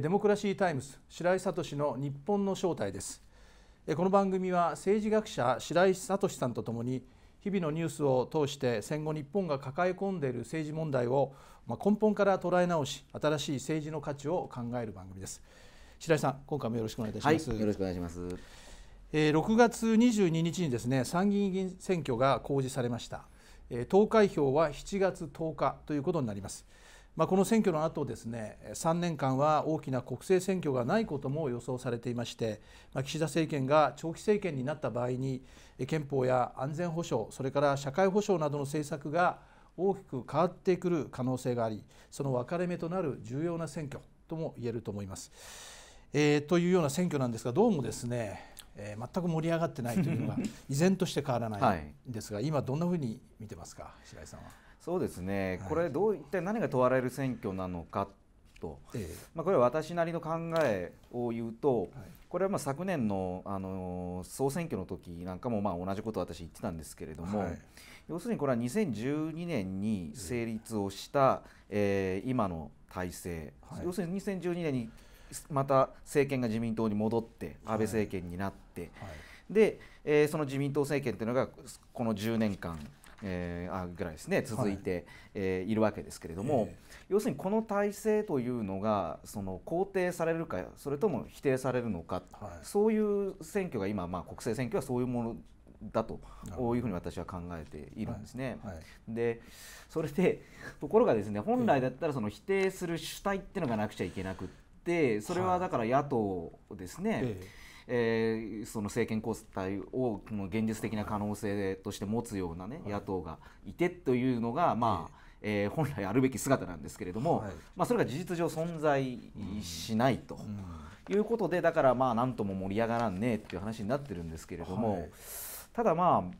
デモクラシー・タイムズ白井聡の日本の正体ですこの番組は政治学者白井聡さんとともに日々のニュースを通して戦後日本が抱え込んでいる政治問題をま根本から捉え直し新しい政治の価値を考える番組です白井さん今回もよろしくお願いいたします、はい、よろしくお願いしますえ6月22日にですね参議院議員選挙が公示されました、え投開票は7月10日ということになります、まあ、この選挙の後ですね3年間は大きな国政選挙がないことも予想されていまして、まあ、岸田政権が長期政権になった場合に憲法や安全保障それから社会保障などの政策が大きく変わってくる可能性がありその分かれ目となる重要な選挙とも言えると思います。えー、というような選挙なんですがどうもですねえー、全く盛り上がってないというのが依然として変わらないんですが、はい、今どんなふうに見てますか白井さんは。そうですね、はい、これどう一体何が問われる選挙なのかと、ええ、まあ、これは私なりの考えを言うと、はい、これはまあ昨年の、あの総選挙の時なんかもまあ同じことを私言ってたんですけれども、はい、要するにこれは2012年に成立をした、ええー、今の体制、要するに2012年にまた政権が自民党に戻って安倍政権になって、で、えー、その自民党政権というのがこの10年間えー、あぐらいですね続いて、はいえー、いるわけですけれども、えー、要するにこの体制というのがその肯定されるかそれとも否定されるのか、はい、そういう選挙が今、まあ、国政選挙はそういうものだというふうに私は考えているんですね。はいはい、でそれでところがですね本来だったらその否定する主体っていうのがなくちゃいけなくってそれはだから野党ですね。えーえー、その政権交代を現実的な可能性として持つような、ね、野党がいてというのが、まあえー、本来あるべき姿なんですけれども、まあ、それが事実上存在しないと。いうことでだからまあ何とも盛り上がらんねえっていう話になってるんですけれども、ただまあ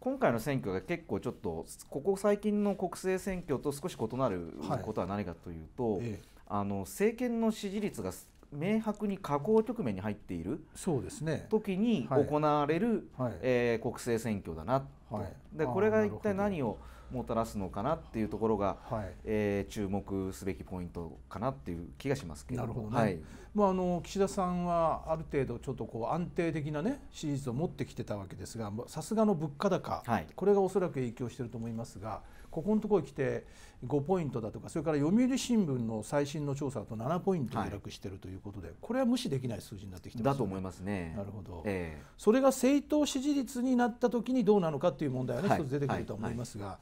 今回の選挙が結構ちょっとここ最近の国政選挙と少し異なることは何かというと、はいあの政権の支持率が明白に下降局面に入っているそうです、ね、時に行われる、はい、えー、国政選挙だな、はい、でこれが一体何をもたらすのかなっていうところが、はい、えー、注目すべきポイントかなっていう気がしますけどなるほどねはい、まあ、あの岸田さんはある程度ちょっとこう安定的な、ね、支持率を持ってきてたわけですがさすがの物価高、はい、これがおそらく影響していると思いますがここのところに来て5ポイントだとかそれから読売新聞の最新の調査だと7ポイント下落しているということで、はい、これは無視できない数字になってきてます、ね、だと思いますね。なるほど、えー、それが政党支持率になったときにどうなのかという問題はね、はい、一つ出てくると思いますが、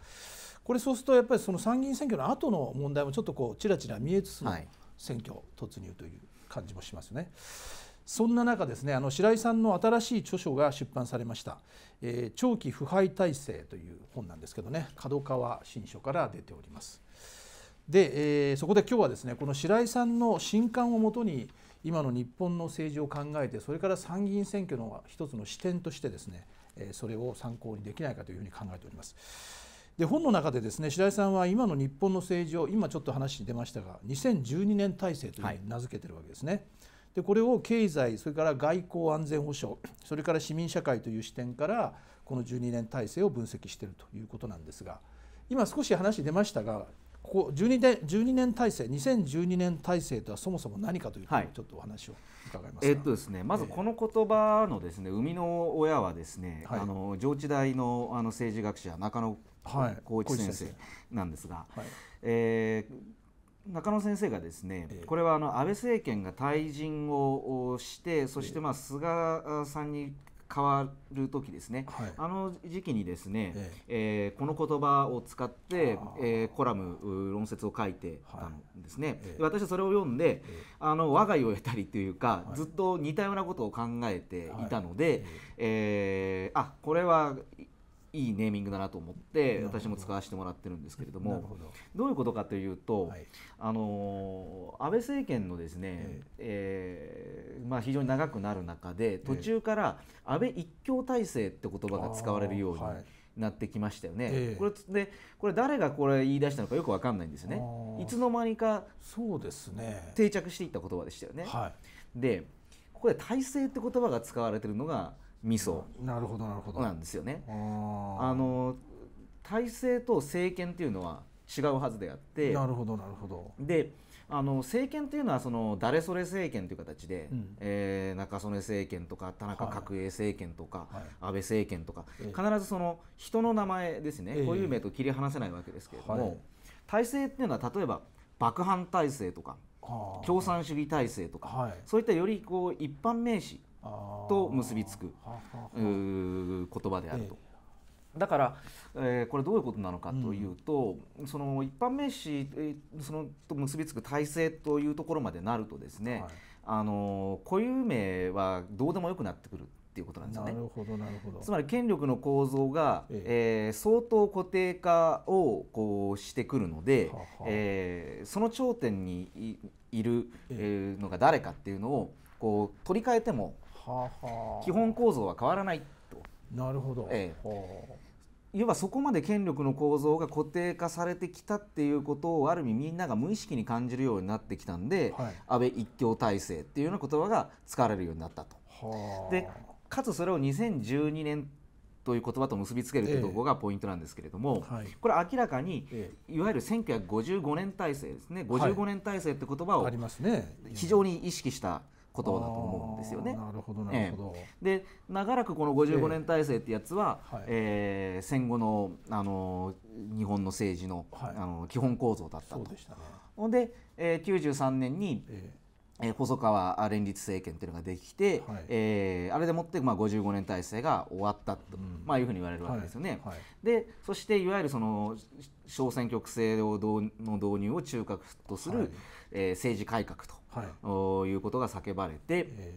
これそうするとやっぱりその参議院選挙の後の問題もちょっとこうちらちら見えつつの選挙突入という。感じもしますね。そんな中ですねあの白井さんの新しい著書が出版されました「えー、長期腐敗体制」という本なんですけどね角川新書から出ております。で、えー、そこで今日はですねこの白井さんの新刊をもとに今の日本の政治を考えてそれから参議院選挙の一つの視点としてですねそれを参考にできないかというふうに考えております。で本の中でですね白井さんは今の日本の政治を今ちょっと話に出ましたが2012年体制というふうに名付けてるわけですね。はい、でこれを経済それから外交安全保障それから市民社会という視点からこの12年体制を分析しているということなんですが今少し話出ましたがここ 12, 年12年体制2012年体制とはそもそも何かというとちょっとお話を伺いますえっとですね、まずこの言葉のですね、えー、生みの親はですね、はい、あの上智大のあの政治学者中野浩一先生なんですが、はい、えー、中野先生がですね、えー、これはあの安倍政権が退陣をしてそしてまあ菅さんに変わる時ですね、はい、あの時期にですね、えー、えー、この言葉を使って、えー、コラム論説を書いてたんですね、はいえー、私はそれを読んで、えー、あの我が家を得たりというか、はい、ずっと似たようなことを考えていたので、はい、えー、あこれはいいネーミングだなと思って私も使わせてもらってるんですけれどもどういうことかというと、はい、あの安倍政権のですね、えー、えー、まあ、非常に長くなる中で途中から安倍一強体制って言葉が使われるようになってきましたよね、えー、これでこれ誰がこれ言い出したのかよく分かんないんですよねいつの間にかそうですね定着していった言葉でしたよね。はい、でここで体制って言葉が使われてるのが味噌なるほどなるほどなんですよね。あの体制と政権っていうのは違うはずであってなるほどなるほどであの政権っていうのはその誰それ政権という形で、うん、えー、中曽根政権とか田中角栄政権とか、はい、安倍政権とか、はい、必ずその人の名前ですね、固有名と切り離せないわけですけれども、はい、体制っていうのは例えば幕藩体制とか共産主義体制とか、はい、そういったよりこう一般名詞と結びつく言葉であると。だから、えー、これどういうことなのかというと、うん、その一般名詞、えー、そのと結びつく体制というところまでなるとですね、はい、あの固有名はどうでもよくなってくる。っていうことなんですよねなるほどなるほどつまり権力の構造が、ええー、相当固定化をこうしてくるので、ははえー、その頂点にいいる、えのが誰かっていうのをこう取り替えてもはあはあ、基本構造は変わらないと。なるほど、ええ、はあいわばそこまで権力の構造が固定化されてきたっていうことをある意味みんなが無意識に感じるようになってきたんで、はい、安倍一強体制っていうような言葉が使われるようになったと。でかつそれを2012年という言葉と結びつけるというところがポイントなんですけれども、えはい、これ明らかに、いわゆる1955年体制ですね55年体制って言葉を、非常に意識したことだと思うんですよね。なるほどなるほど、えー、で長らくこの55年体制ってやつは、えーはい、えー、戦後のあの日本の政治のはい、あの基本構造だったと。ほん、ね、で、えー、93年に、えーえー、細川連立政権というのができて、はい、えー、あれでもって、まあ、55年体制が終わったと、うん、まあ、いうふうに言われるわけですよね。はいはい、でそしていわゆるその小選挙区制の導入を中核とする、えー、政治改革と、はい、いうことが叫ばれて、え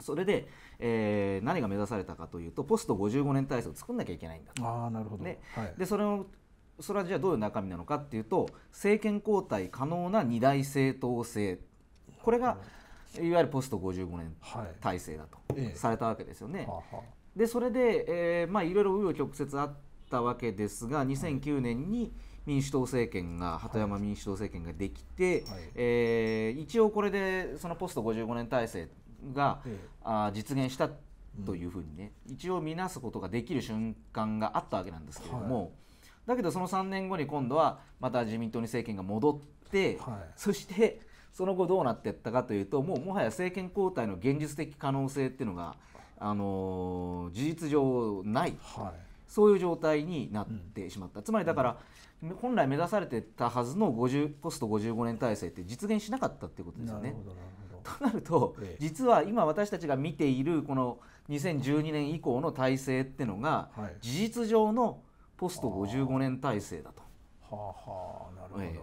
ー、それで、えー、何が目指されたかというとポスト55年体制を作んなきゃいけないんだと。あなるほどね、はい、でそれをそれはじゃあどういう中身なのかっていうと政権交代可能な二大政党制これがいわゆるポスト55年体制だと、はい、されたわけですよね。はでそれで、えーまあ、いろいろ紆余曲折あったわけですが2009年に、民主党政権が鳩山民主党政権ができて、はい、えー、一応これでそのポスト55年体制が、あ実現したというふうにね、うん、一応見なすことができる瞬間があったわけなんですけれども、はい、だけどその3年後に今度はまた自民党に政権が戻って、はい、そしてその後どうなっていったかというともうもはや政権交代の現実的可能性っていうのが、あのー、事実上ない。はいそういう状態になってしまった、うん、つまりだから、本来目指されてたはずの50ポスト55年体制って実現しなかったっていうことですよね。となると、ええ、実は今私たちが見ているこの2012年以降の体制ってのが、事実上のポスト55年体制だと。はあはあなるほど、え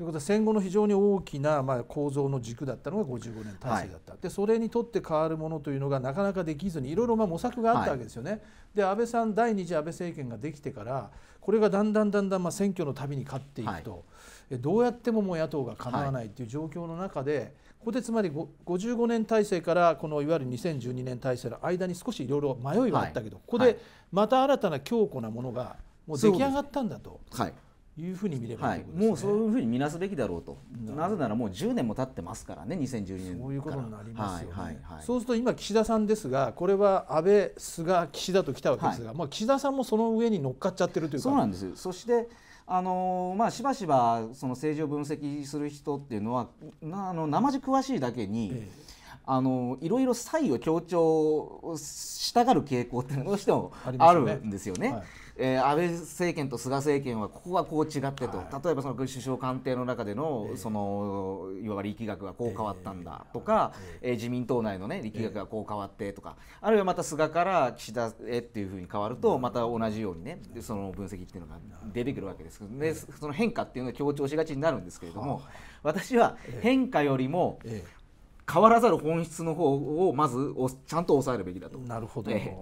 ということは戦後の非常に大きなまあ構造の軸だったのが55年体制だった、はい、でそれにとって変わるものというのがなかなかできずにいろいろまあ模索があったわけですよね。はい、で安倍さん第2次安倍政権ができてからこれがだんだんだんだんまあ選挙のたびに勝っていくと、はい、どうやってももう野党がかなわないという状況の中で、ここでつまり55年体制からこのいわゆる2012年体制の間に少しいろいろ迷いはあったけど、ここでまた新たな強固なものがもう出来上がったんだと。はいいうふうに見れば、はい、ね、もうそういうふうに見なすべきだろうとなぜならもう10年も経ってますからね2012年そういうことになりますよね、はいはいはい、そうすると今岸田さんですがこれは安倍菅岸田と来たわけですが、はい、まあ、岸田さんもその上に乗っかっちゃってるというかそうなんですよ、そしてあのまあ、しばしばその政治を分析する人っていうのはなあの生地詳しいだけに、ええあのいろいろ差異を強調したがる傾向ってどうしてもあるんですよね。ねはい、えー、安倍政権と菅政権はここがこう違ってと、はい、例えばその首相官邸の中での、えー、そのいわば力学がこう変わったんだとか、えーえー、自民党内の、ね、力学がこう変わってとか、あるいはまた菅から岸田へっていうふうに変わると、また同じようにねその分析っていうのが出てくるわけですでその変化っていうのが強調しがちになるんですけれども、私は変化よりも、変わらざる本質の方をまずちゃんと抑えるべきだと。なるほど、え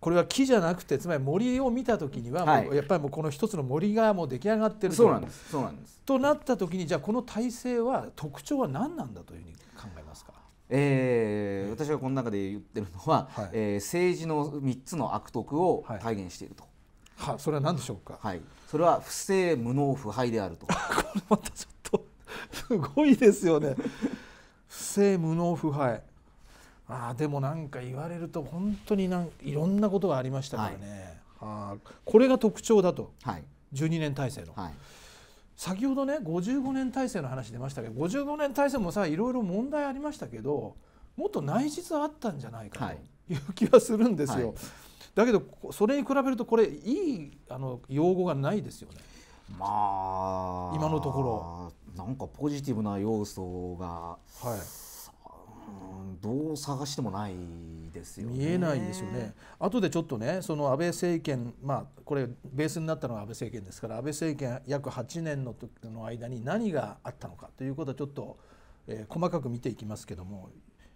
これは木じゃなくてつまり森を見た時には、はい、やっぱりもうこの一つの森がもう出来上がってるそうなんですそうなんですとなった時にじゃあこの体制は特徴は何なんだというふうに考えますかえー、私がこの中で言ってるのは、はい、えー、政治の3つの悪徳を体現していると、はい、はそれは何でしょうか、はい、それは不正無能腐敗であると これまたちょっとすごいですよね不正無能腐敗あでもなんか言われると本当になんいろんなことがありましたからね、はい、これが特徴だと、はい、12年体制の、はい、先ほどね55年体制の話出ましたけど55年体制もさいろいろ問題ありましたけどもっと内実あったんじゃないかという気はするんですよ、はい、だけどそれに比べるとこれいいあの用語がないですよね。まあ今のところなんかポジティブな要素が、はいどう探してもないですよ、ね、見えないですよね、後でちょっとね、その安倍政権、まあ、これ、ベースになったのは安倍政権ですから、安倍政権、約8年の時の間に何があったのかということは、ちょっと、えー、細かく見ていきますけども、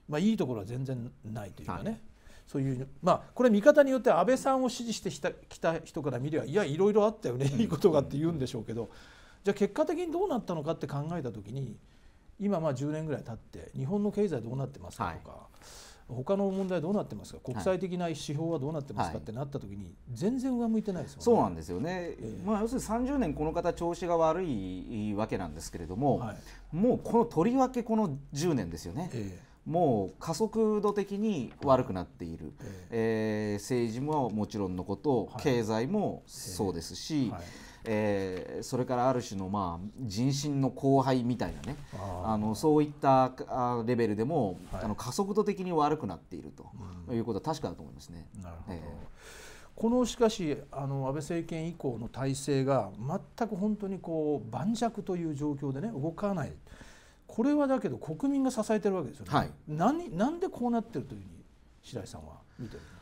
まあ、いいところは全然ないというかね。はいそういうまあこれ見方によって安倍さんを支持してきた来た人から見ればいやいろいろあったよねいいことがって言うんでしょうけどじゃあ結果的にどうなったのかって考えた時に今まあ10年ぐらい経って日本の経済どうなってますかとか、はい、他の問題どうなってますか国際的な指標はどうなってますかってなった時に全然上向いてないですよね、そうなんですよね、えー、まあ、要するに30年この方調子が悪いわけなんですけれども、はい、もうこのとりわけこの10年ですよね。えーもう加速度的に悪くなっている、えー、えー、政治ももちろんのこと、はい、経済もそうですし、はいえー、それからある種の、まあ、人心の荒廃みたいなねあのそういったあレベルでも、はい、あの加速度的に悪くなっていると、いうことは確かだと思いますね。なるほど、えー、このしかしあの安倍政権以降の体制が全く本当にこう盤石という状況でね動かないこれはだけど国民が支えてるわけですよね、はい、何なでこうなってるというふうに白井さんは見てるんです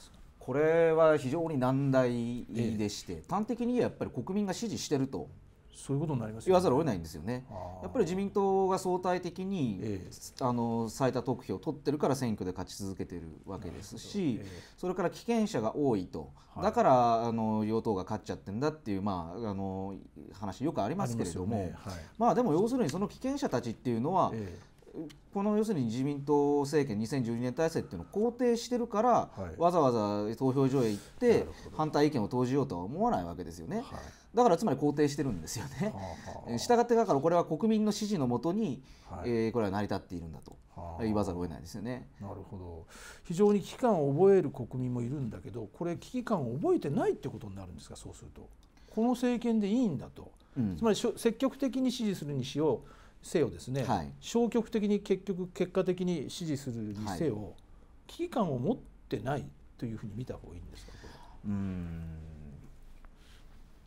これは非常に難題でして、ええ、端的に言やっぱり国民が支持してるとそういうことになります、ね、言わざるを得ないんですよね。やっぱり自民党が相対的に、えー、あの最多得票を取ってるから選挙で勝ち続けてるわけですし、えー、それから棄権者が多いと、はい、だからあの与党が勝っちゃってんだっていう、まあ、あの話よくありますけれども、ま、ねはい、まあ、でも要するにその棄権者たちっていうのは、えーこの要するに自民党政権2012年体制っていうのを肯定してるから、はい、わざわざ投票所へ行って反対意見を投じようとは思わないわけですよね、はい、だからつまり肯定してるんですよね、はしたがってだからこれは国民の支持のもとに、はい、えー、これは成り立っているんだと、言わざるを得ないですよねなるほど非常に危機感を覚える国民もいるんだけどこれ危機感を覚えてないってことになるんですかそうするとこの政権でいいんだと、うん、つまり積極的に支持するにしようせよですね、はい、消極的に結局結果的に支持するにせよ、はい、危機感を持ってないというふうに見た方がいいんですかうん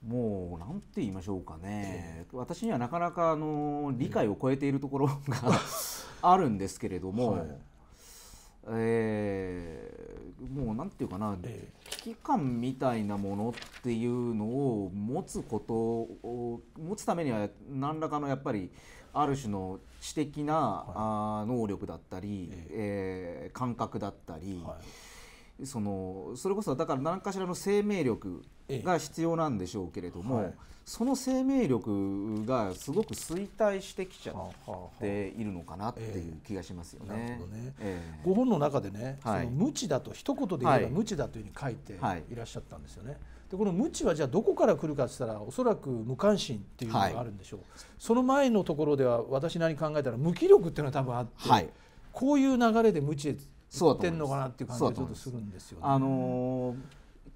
もうなんて言いましょうかね、私にはなかなかあの理解を超えているところが、あるんですけれども、はい、えー、もうなんていうかな、えー、危機感みたいなものっていうのを持つことを持つためには何らかのやっぱり、ある種の知的な、はい、あ能力だったり、ええー、感覚だったり、はい、そのそれこそだから何かしらの生命力が必要なんでしょうけれども、はい、その生命力がすごく衰退してきちゃっているのかなっていう気がしますよね。ご本の中でね、その無知だと一言で言えば無知だというふうに書いていらっしゃったんですよね。でこの無知はじゃあどこから来るかっいったらおそらく無関心っていうのがあるんでしょう、はい、その前のところでは私なりに考えたら無気力っていうのは多分あって、はい、こういう流れで無知で行ってんのかなっていう感じがちょっとするんですよね。あの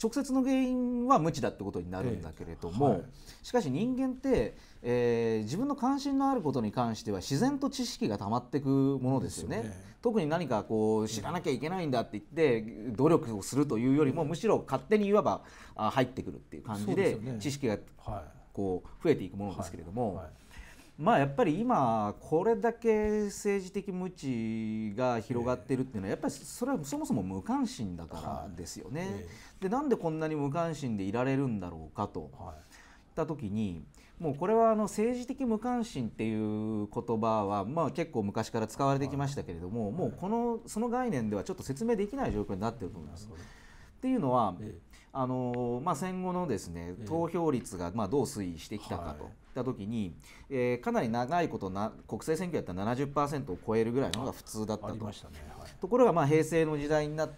直接の原因は無知だってことになるんだけれども、しかし人間って、えー、自分の関心のあることに関しては自然と知識が溜まっていくものですよね。特に何かこう知らなきゃいけないんだって言って努力をするというよりもむしろ勝手にいわば入ってくるっていう感じで知識がこう増えていくものですけれども。まあやっぱり今これだけ政治的無知が広がってるっていうのはやっぱりそれはそもそも無関心だからですよね。でなんでこんなに無関心でいられるんだろうかと。った時にもうこれはあの政治的無関心っていう言葉はまあ結構昔から使われてきましたけれども、もうこのその概念ではちょっと説明できない状況になってると思います。っていうのは、あのまあ、戦後のですね投票率がまあどう推移してきたかと。た時に、えー、かなり長いことな国政選挙やったら70%を超えるぐらいのが普通だったと、ねはい、ところがまあ平成の時代になって、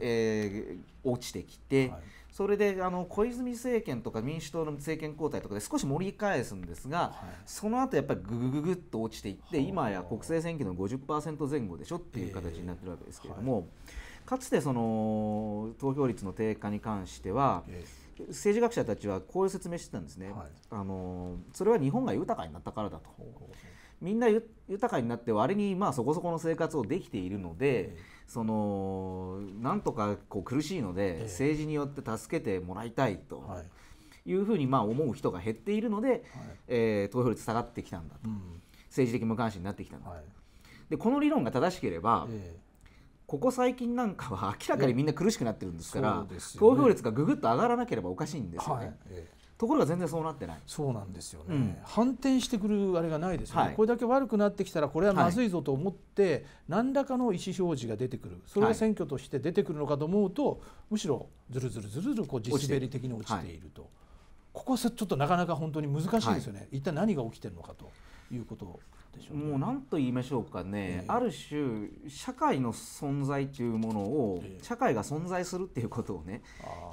えー、えー、落ちてきて、はい、それであの小泉政権とか民主党の政権交代とかで少し盛り返すんですが、はい、その後やっぱりぐぐぐっと落ちていって、今や国政選挙の50%前後でしょっていう形になってるわけですけれども、えー、かつてその投票率の低下に関しては、えー政治学者たちはこういう説明してたんですね、はい、あのそれは日本が豊かになったからだと。みんな豊かになって割にまあそこそこの生活をできているので、えー、そのなんとかこう苦しいので、えー、政治によって助けてもらいたいというふうにまあ思う人が減っているので、はい、えー、投票率下がってきたんだと、うん、政治的無関心になってきたんだと、はい、でこの理論が正しければ、えここ最近なんかは明らかにみんな苦しくなってるんですから、ね、投票率がぐぐっと上がらなければおかしいんですよね。はいええところが全然そうなってないそうなんですよね、うん、反転してくるあれがないですよね、はい、これだけ悪くなってきたらこれはまずいぞと思って、はい、何らかの意思表示が出てくるそれが選挙として出てくるのかと思うと、はい、むしろずるずるずるずるこう地滑り的に落ちていると、ここはちょっとなかなか本当に難しいですよね、一体何が起きてるのかということでしょう、ね、もう何と言いましょうかね、えー、ある種社会の存在というものを、えー、社会が存在するっていうことをね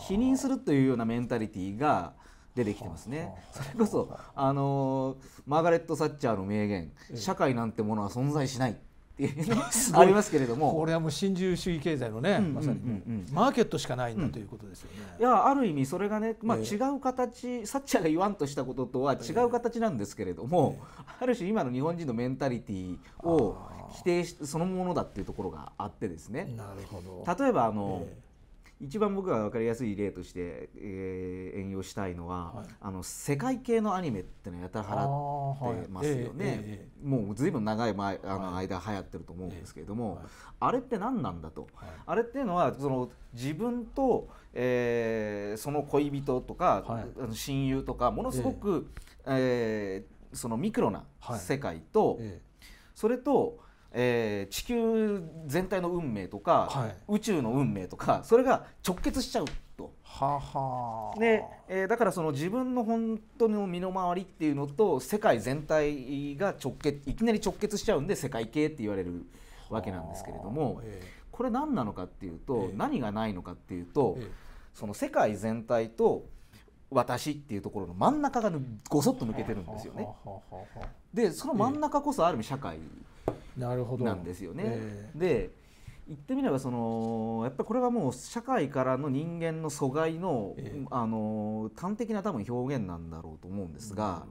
否認するというようなメンタリティーが出てきてますね。それこそあのマーガレット・サッチャーの名言「社会なんてものは存在しない」ていうね ありますけれどもこれはもう新自由主義経済のね、うんうん、まさに、うんマーケットしかないんだということですよね。いやある意味それがね、まあ、違う形、えー、サッチャーが言わんとしたこととは違う形なんですけれども、えー、ある種今の日本人のメンタリティを否定しそのものだっていうところがあってですね。なるほど例えばあの、えー一番僕が分かりやすい例として、えー、援用したいのは、はい、あの世界系のアニメってのやたら払ってますよね、はいえーえー、もうずいぶん長い前あの間流行ってると思うんですけれども、はい、あれって何なんだと、あれっていうのはその自分と、えー、その恋人とか、親友とかものすごく、えー、えー、そのミクロな世界と、それとえー、地球全体の運命とか、はい、宇宙の運命とかそれが直結しちゃうと。ははで、えー、だからその自分の本当の身の回りっていうのと世界全体が直結いきなり直結しちゃうんで世界系って言われるわけなんですけれども、えー、これ何なのかっていうと、えー、何がないのかっていうと、えー、その世界全体と私っていうところの真ん中がごそっと抜けてるんですよね。でその真ん中こそある意味社会なんですよね。えー、で言ってみればそのやっぱりこれはもう社会からの人間の阻害のえー、あの端的な多分表現なんだろうと思うんですが。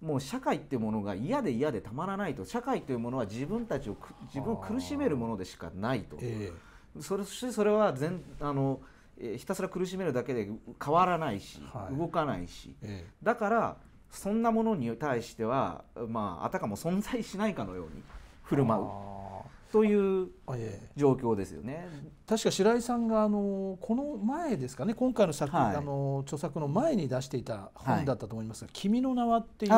もう社会っていうものが嫌で嫌でたまらないと社会というものは自分たちを自分を苦しめるものでしかないと、えー、それそれは全あのひたすら苦しめるだけで変わらないし、はい、動かないし、だからそんなものに対しては、まあ、あたかも存在しないかのように振る舞うという状況ですよね。確か白井さんがあのこの前ですかね今回の作、はい、あの著作の前に出していた本だったと思いますが「はい、君の名は」っていう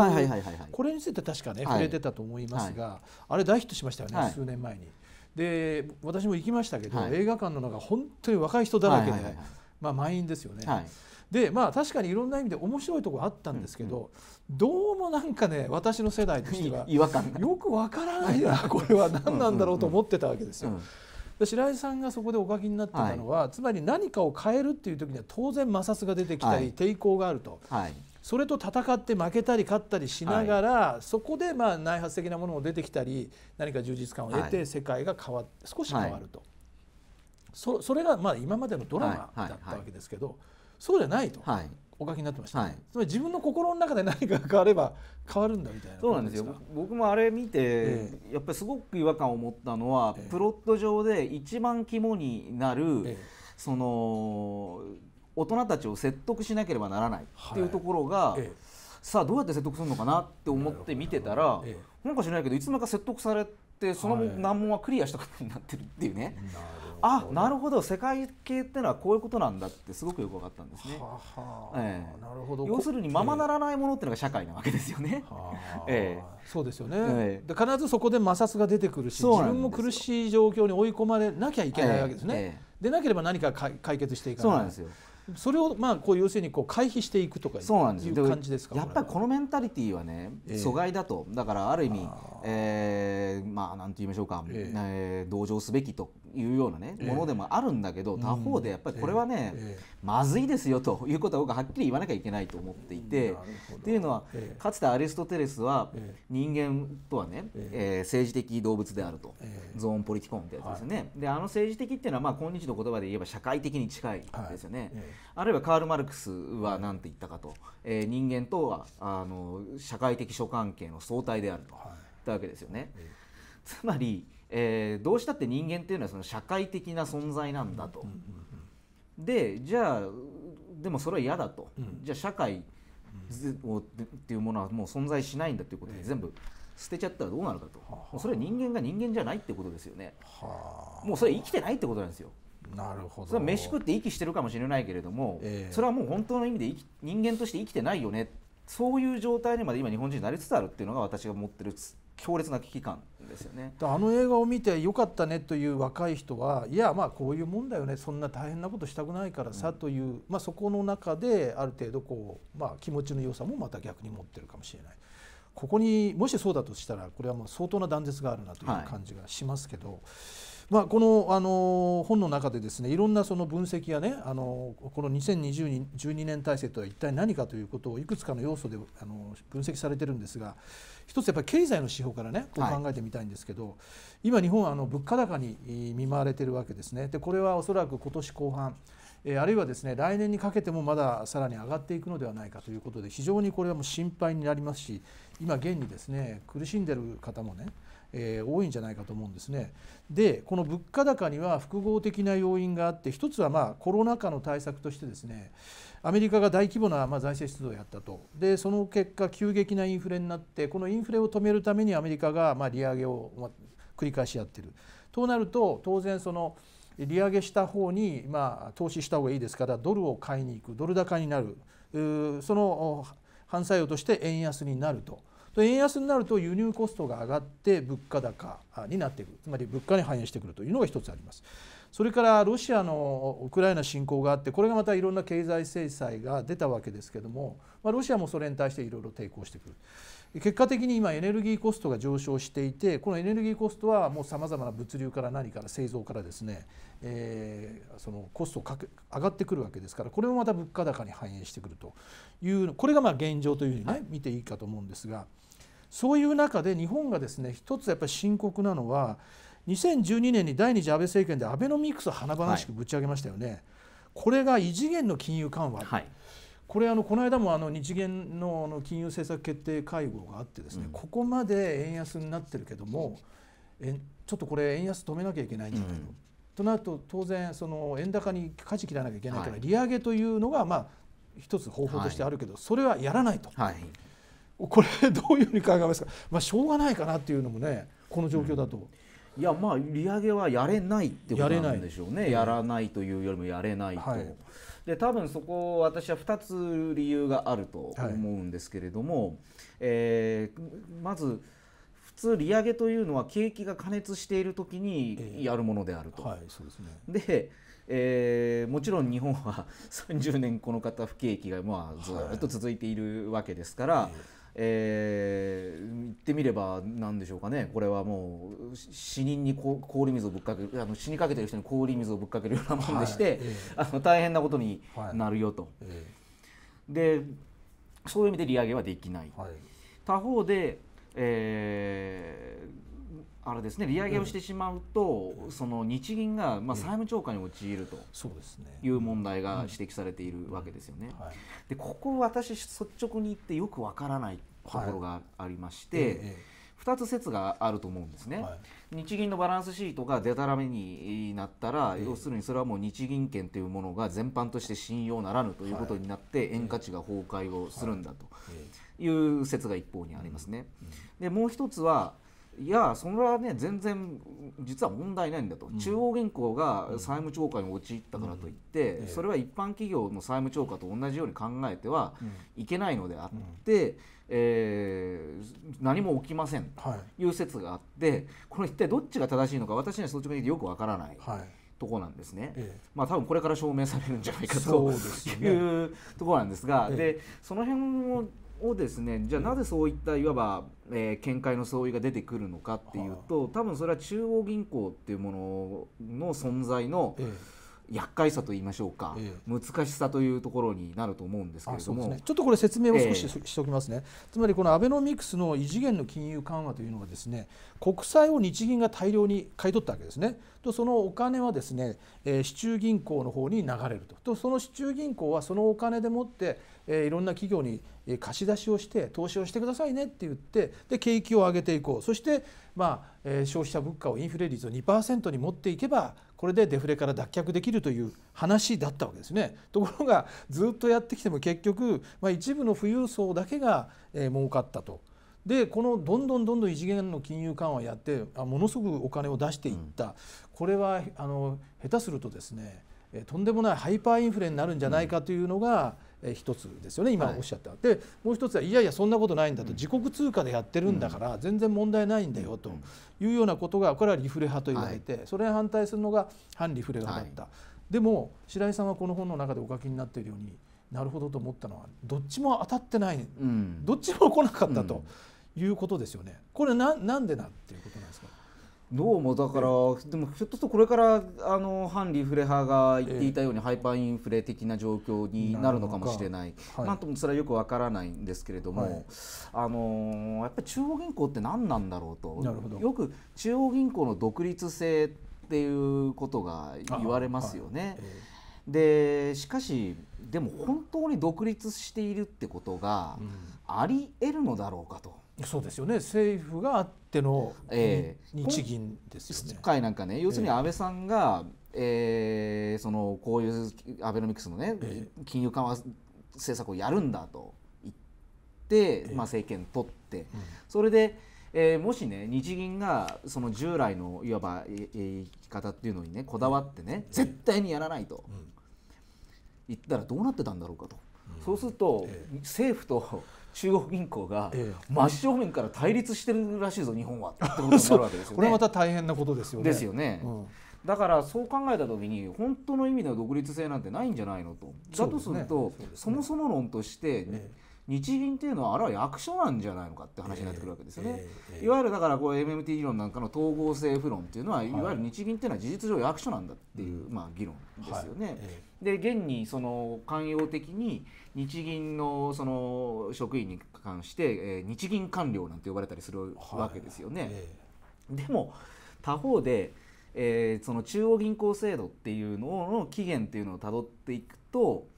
これについて確かね触れてたと思いますが、はい、あれ大ヒットしましたよね、数年前に。で私も行きましたけど、映画館の中本当に若い人だらけで、まあ満員ですよね。でまあ確かにいろんな意味で面白いところあったんですけど、うんどうもなんかね私の世代としては 違和感よくわからないな これは何なんだろうと思ってたわけですよ。うんうんうんで白井さんがそこでお書きになってたのは、はい、つまり何かを変えるっていう時には当然摩擦が出てきたり、はい、抵抗があると、はい、それと戦って負けたり勝ったりしながら、そこでまあ内発的なものも出てきたり何か充実感を得て世界が変わ少し変わると、そそれがまあ今までのドラマだったわけですけど。そうじゃないと、はい、お書きになってました、はい、つまり自分の心の中で何か変われば 変わるんだみたいなそうなんですよ僕もあれ見て、えー、やっぱりすごく違和感を持ったのは、えー、プロット上で一番肝になる、えー、その大人たちを説得しなければならないっていうところが、はい、さあどうやって説得するのかなって思って見てたら、ええ、なんか知らないけどいつの間にか説得されて。ってその難問はクリアしたことになってるっていうね、はい、あなるほど世界系ってのはこういうことなんだってすごくよく分かったんですね。ははなるほど要するにままならないものっていうのが社会なわけですよね。は ええ、そうですよね、ええ、必ずそこで摩擦が出てくるし自分も苦しい状況に追い込まれなきゃいけないわけですね。ええでなければ何か解決していかない。そうなんですよそれをまあこう要するにこう回避していくとかそうなんですいう感じですかやっぱりこのメンタリティーはね、阻害だとだからある意味あ、えー、まあなんて言いましょうか、えー、えー、同情すべきというようなね、えー、ものでもあるんだけど他方でやっぱりこれはね、えー、まずいですよということは僕ははっきり言わなきゃいけないと思っていてっていうのはかつてアリストテレスは人間とはね、えー、政治的動物であると、ゾーンポリティコンってやつですね、はい、であの政治的っていうのはまあ今日の言葉で言えば社会的に近いですよね、はいあるいはカール・マルクスは何て言ったかと、えー、人間とはあの社会的諸関係の総体であると言ったわけですよね。はい、つまり、えー、どうしたって人間っていうのはその社会的な存在なんだと。でじゃあでもそれは嫌だと、うん、じゃあ社会っていうものはもう存在しないんだということで全部捨てちゃったらどうなるかと、えそれは人間が人間じゃないってことですよね、はもうそれ生きてないってことなんですよなるほどそれは飯食って息してるかもしれないけれども、えー、それはもう本当の意味で人間として生きてないよねそういう状態にまで今日本人になりつつあるっていうのが私が持ってる強烈な危機感ですよねあの映画を見てよかったねという若い人はいやまあこういうもんだよねそんな大変なことしたくないからさという、うん、まあ、そこの中である程度こう、まあ、気持ちの良さもまた逆に持ってるかもしれない。ここにもしそうだとしたらこれはもう相当な断絶があるなという感じがしますけど。はいまあ、この、あの本の中でですねいろんなその分析やね、あのこの2012年体制とは一体何かということをいくつかの要素で、あの分析されてるんですが一つやっぱり経済の指標からねこう考えてみたいんですけど、はい、今日本はあの物価高に見舞われてるわけですね。でこれはおそらく今年後半えあるいはですね来年にかけてもまださらに上がっていくのではないかということで非常にこれはもう心配になりますし今現にですね苦しんでる方もねえー、多いんじゃないかと思うんですね。でこの物価高には複合的な要因があって一つはまあコロナ禍の対策としてですねアメリカが大規模なまあ財政出動をやったとでその結果急激なインフレになってこのインフレを止めるためにアメリカがまあ利上げを繰り返しやってる。となると当然その利上げした方にまあ投資した方がいいですからドルを買いに行くドル高になるその反作用として円安になると円安になると輸入コストが上がって物価高になってくつまり物価に反映してくるというのが一つあります。それからロシアのウクライナ侵攻があってこれがまたいろんな経済制裁が出たわけですけども、まあ、ロシアもそれに対していろいろ抵抗してくる結果的に今エネルギーコストが上昇していてこのエネルギーコストはもうさまざまな物流から何から製造からですね、えー、そのコストか上がってくるわけですからこれもまた物価高に反映してくるというこれがまあ現状というふうにね見ていいかと思うんですが。そういう中で日本がですね一つやっぱり深刻なのは2012年に第2次安倍政権でアベノミクス華々しくぶち上げましたよね、はい、これが異次元の金融緩和、はい、これあのこの間もあの日銀のの金融政策決定会合があってですね、うん、ここまで円安になってるけどもえちょっとこれ円安止めなきゃいけないんじゃないの、うん、となると当然その円高に舵切らなきゃいけないから、利上げというのがまあ一つ方法としてあるけど、はい、それはやらないと。はいこれどういうふうに考えますか、まあ、しょうがないかなっていうのもねこの状況だと。うん、いやまあ利上げはやれないってことなんでしょうねやらないというよりもやれないと、はい、で多分そこ私は2つ理由があると思うんですけれども、はい、えー、まず普通利上げというのは景気が加熱している時にやるものであると。でえー、もちろん日本は30 年この方不景気がまあずっと続いているわけですから、はいえー、言ってみれば何でしょうかねこれはもう死人に氷水をぶっかけるあの死にかけてる人に氷水をぶっかけるようなもんでして、はいえあの大変なことになるよと。はいえでそういう意味で利上げはできない。はい、他方で、えー、あれですね利上げをしてしまうと、うん、その日銀がまあ債務超過に陥るという問題が指摘されているわけですよね。はい、でここ私率直に言ってよくわからないところがありまして。はい2つ説があると思うんですね、はい、日銀のバランスシートがでたらめになったら、要するにそれはもう日銀権というものが全般として信用ならぬということになって、はい、円価値が崩壊をするんだという説が一方にありますね。はい、でもう一つはいやそれはね全然実は問題ないんだと、うん、中央銀行が債務超過に陥ったからといって、うん、それは一般企業の債務超過と同じように考えてはいけないのであって、うん、えー、何も起きませんという説があって、これ一体どっちが正しいのか私には率直によくわからない。はいとこなんですね、ええ、まあ多分これから証明されるんじゃないかという、ね、ところなんですが、ええ、でその辺ををですねじゃあなぜそういったいわば、えー、見解の相違が出てくるのかっていうと多分それは中央銀行っていうものの存在の、厄介さと言いましょうか、ええ、難しさというところになると思うんですけれども、ね、ちょっとこれ説明を少ししておきますね、え、つまりこのアベノミクスの異次元の金融緩和というのはですね国債を日銀が大量に買い取ったわけですねとそのお金はですね、えー、市中銀行の方に流れるととその市中銀行はそのお金でもってえー、いろんな企業に貸し出しをして投資をしてくださいねって言ってで景気を上げていこうそして、まあえー、消費者物価をインフレ率を2%に持っていけばこれでデフレから脱却できるという話だったわけですね。ところがずっとやってきても結局、まあ、一部の富裕層だけが、えー、儲かったと。でこのどんどんどんどん異次元の金融緩和やってあものすごくお金を出していった、うん、これはあの下手するとですねとんでもないハイパーインフレになるんじゃないかというのが、うん一つですよね今おっしゃった、はい、でもう一つはいやいやそんなことないんだと、自国通貨でやってるんだから全然問題ないんだよというようなことがこれはリフレ派と言われて、はい、それに反対するのが反リフレ派だった、はい、でも白井さんはこの本の中でお書きになっているようになるほどと思ったのはどっちも当たってない、うん、どっちも来なかったということですよね。これななんでなっていうことなんですかどうもだから、でもひょっとするとこれからあの反リフレ派が言っていたように、ハイパーインフレ的な状況になるのかもしれない、はい、なんともそれはよくわからないんですけれども、はい、あのやっぱり中央銀行って何なんだろうとよく中央銀行の独立性っていうことが言われますよね。でしかしでも本当に独立しているってことがありえるのだろうかと、そうですよね政府があっての日銀ですよね。今回なんかね要するに安倍さんが、えー、えー、そのこういうアベノミクスのね、えー、金融緩和政策をやるんだと言って、まあ、政権取って、うん、それで、えー、もしね日銀がその従来のいわば生き方っていうのにねこだわってね、絶対にやらないと、言ったらどうなってたんだろうかと。そうすると、政府と中国銀行が真正面から対立してるらしいぞ日本はってことになるわけですよね。これまた大変なことですよね。ですよね。うんだからそう考えた時に本当の意味での独立性なんてないんじゃないのと、だとするとそもそも論として、ね日銀っていうのはあれは役所なんじゃないのかって話になってくるわけですよね、いわゆるだからこう MMT 議論なんかの統合性不論っていうのは、い、わゆる日銀っていうのは事実上役所なんだっていう、まあ、議論ですよね。で現にその寛容的に日銀のその職員に関して、え日銀官僚なんて呼ばれたりするわけですよね。でも他方でえー、その中央銀行制度っていうのの起源っていうのをたどっていくと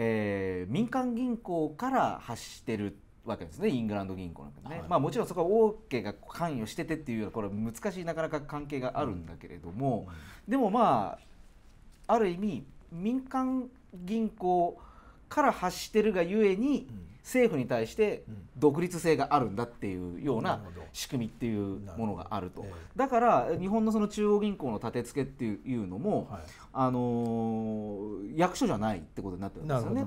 えー、民間銀行から発してるわけですねイングランド銀行なんかね、はい、まあ、もちろんそこはオーケーが関与しててっていうこれ難しいなかなか関係があるんだけれども、うん、でもまあある意味民間銀行から発してるがゆえに、うん政府に対して独立性があるんだっていうような仕組みっていうものがあるとだから日本のその中央銀行の立て付けっていうのも、あの役所じゃないってことになってるんですよね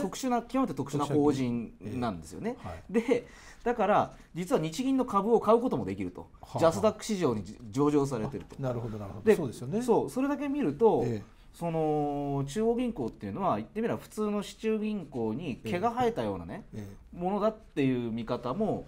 特殊な極めて特殊な法人なんですよね。でだから実は日銀の株を買うこともできると、ジャスダック市場に上場されてると。なるほどなるほどでそうですよねそれだけ見ると、その中央銀行っていうのは言ってみれば普通の市中銀行に毛が生えたようなね、ものだっていう見方も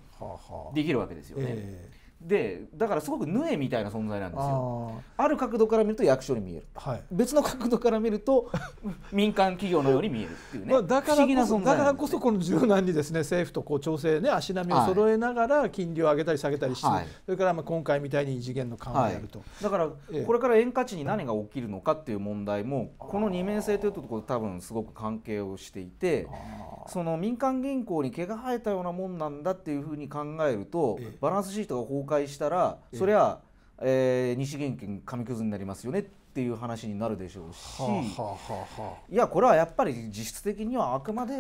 できるわけですよね。でだからすごくヌエみたいな存在なんですよある角度から見ると役所に見える、はい、別の角度から見ると 民間企業のように見えるっていうね、まあ、だからこそだからこそこの柔軟にですね政府とこう調整ね足並みを揃えながら金利を上げたり下げたりして、はい、それからまあ今回みたいに異次元の緩和をやると、はい、だからこれから円価値に何が起きるのかっていう問題もこの二面性というところ多分すごく関係をしていてその民間銀行に毛が生えたようなもんなんだっていうふうに考えるとバランスシートが崩壊したら、そりゃ、えー、西元金紙くずになりますよねっていう話になるでしょうし、いやこれはやっぱり実質的にはあくまで、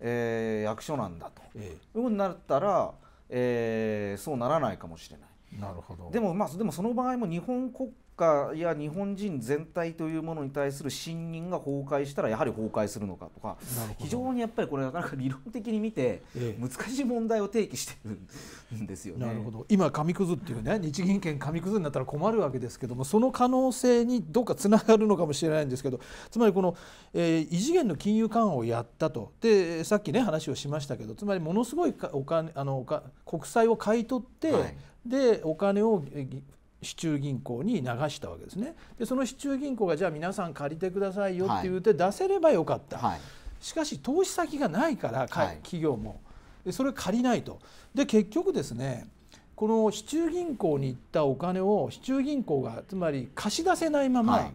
ええ役所なんだと、ええ、いうになったら、えー、そうならないかもしれない。なるほどでもまあでもその場合も日本国家や日本人全体というものに対する信任が崩壊したらやはり崩壊するのかとか非常にやっぱりこれなかなか理論的に見て難しい問題を提起してるんですよね。なるほど今紙くずっていうね日銀券紙くずになったら困るわけですけどもその可能性にどっかつながるのかもしれないんですけどつまりこの、えー、異次元の金融緩和をやったとでさっきね話をしましたけどつまりものすごいお金あの国債を買い取って、はいでお金を市中銀行に流したわけですねでその市中銀行がじゃあ皆さん借りてくださいよって言って出せればよかった、はい、しかし投資先がないから、はい、企業もでそれ借りないとで結局ですねこの市中銀行に行ったお金を市中銀行がつまり貸し出せないまま、はい、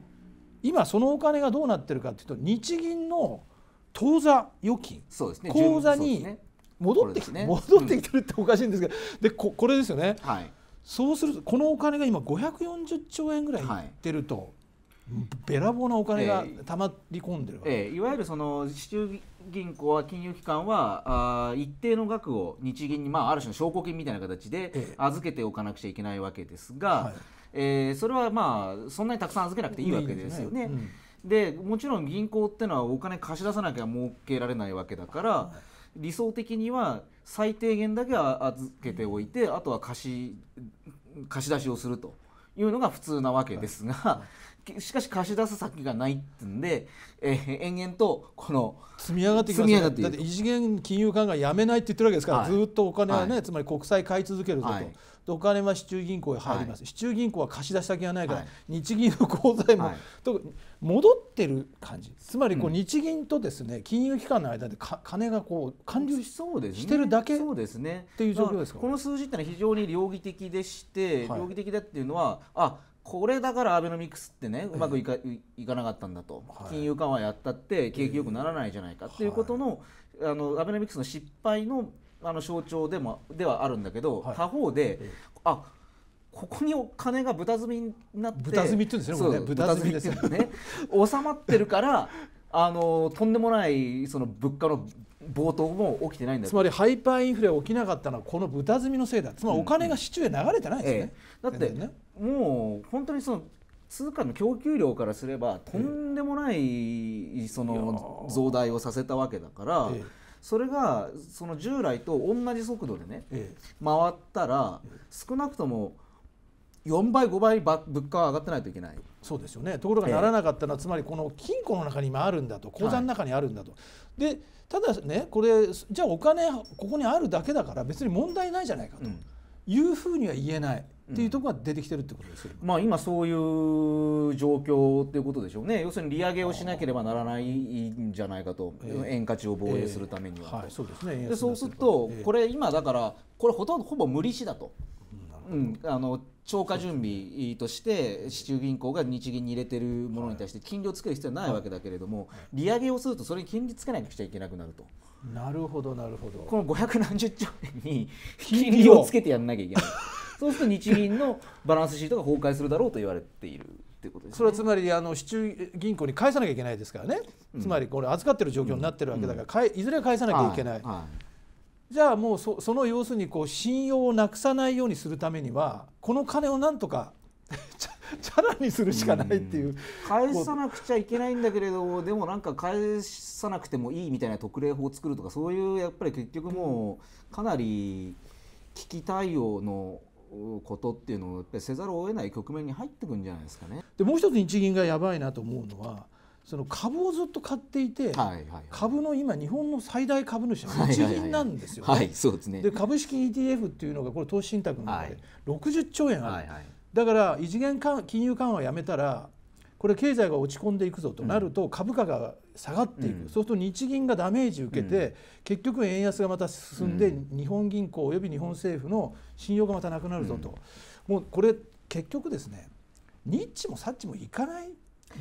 今そのお金がどうなってるかというと日銀の当座預金、ね、口座に戻ってきて、戻ってきてるっておかしいんですけど、うん、でここれですよね。はいそうするとこのお金が今540兆円ぐらいいってると。はいべらぼうなお金がたまり込んでる、えーえー、いわゆるその市中銀行は金融機関はあ一定の額を日銀に、まあ、ある種の証拠金みたいな形で預けておかなくちゃいけないわけですが、えー、えー、それはまあそんなにたくさん預けなくていいわけですよね。で、ねうん、もちろん銀行ってのはお金貸し出さなきゃ儲けられないわけだから、はい理想的には最低限だけは預けておいてあとは貸し貸し出しをするというのが普通なわけですが、はい、しかし貸し出す先がないってんで、えー、延々とこの積み上がっていく。ます、だって異次元金融緩和やめないって言ってるわけですから、はい、ずっとお金はね、はい、つまり国債買い続けるぞと。お金は市中銀行へ入ります、はい、市中銀行は貸し出し先がないから、はい、日銀の口座も、はい、戻ってる感じつまりこう日銀とですね、うん、金融機関の間でか金がこう還流しそうです、ね、してるだけそうですねっていう状況ですか、この数字ってのは非常に両義的でして、両義的だっていうのはあこれだからアベノミクスってねうまくいか,、いかなかったんだと、はい、金融緩和やったって景気よくならないじゃないかっていうことの,、あのアベノミクスの失敗のあの象徴でもではあるんだけど、はい、他方で、ええ、あここにお金が豚積みになって豚積みって言うんですねね豚積みですよね 収まってるからあのとんでもないその物価の暴頭も起きてないんだつまりハイパーインフレが起きなかったのはこの豚積みのせいだつまりお金が市中へ流れてないんですね、うんうんええ、だって、ね、もう本当にその通貨の供給量からすればとんでもないその増大をさせたわけだから、えそれがその従来と同じ速度でね、ええ、回ったら少なくとも4倍5倍ば物価は上がってないといけないそうですよねところがならなかったのは、ええ、つまりこの金庫の中に今あるんだと口座の中にあるんだと、はい、でただねこれじゃあお金ここにあるだけだから別に問題ないじゃないかというふうには言えない。うんっていうところが出てきてるってことですよ、うん、まあ、今そういう状況っていうことでしょうね要するに利上げをしなければならないんじゃないかと、円価値を防衛するためには、えーはい、そうですねでそうすると、これ今だからこれほとんどほぼ無利子だと。うん、あの超過準備として市中銀行が日銀に入れてるものに対して金利をつける必要はないわけだけれども、利上げをするとそれに金利つけなくちゃいけなくなると。なるほどなるほど。この5何十兆円に金利をつけてやらなきゃいけない。そうすると日銀のバランスシートが崩壊するだろうと言われている。っていうことです、ね、それはつまりあの市中銀行に返さなきゃいけないですからね、うん、つまりこれ預かってる状況になってるわけだから、うん、いずれは返さなきゃいけない、じゃあもうその要するにこう信用をなくさないようにするためにはこの金をなんとか チャラにするしかないっていう、うん、返さなくちゃいけないんだけれどでもなんか返さなくてもいいみたいな特例法を作るとかそういうやっぱり結局もうかなり危機対応のことっていうのをやっぱりせざるを得ない局面に入ってくんじゃないですかね。でもう一つ日銀がやばいなと思うのは、その株をずっと買っていて、はいはいはい、株の今日本の最大株主は日銀なんですよ、ね、はい、はいはい、そうですね。で株式 ETF っていうのがこれ投資信託の中で60兆円ある。はいはい、だから異次元金融緩和やめたらこれ経済が落ち込んでいくぞとなると株価が下がっていく、うん、そうすると日銀がダメージ受けて、うん、結局円安がまた進んで、日本銀行および日本政府の信用がまたなくなるぞと、もうこれ結局ですねニッチもサッチもいかない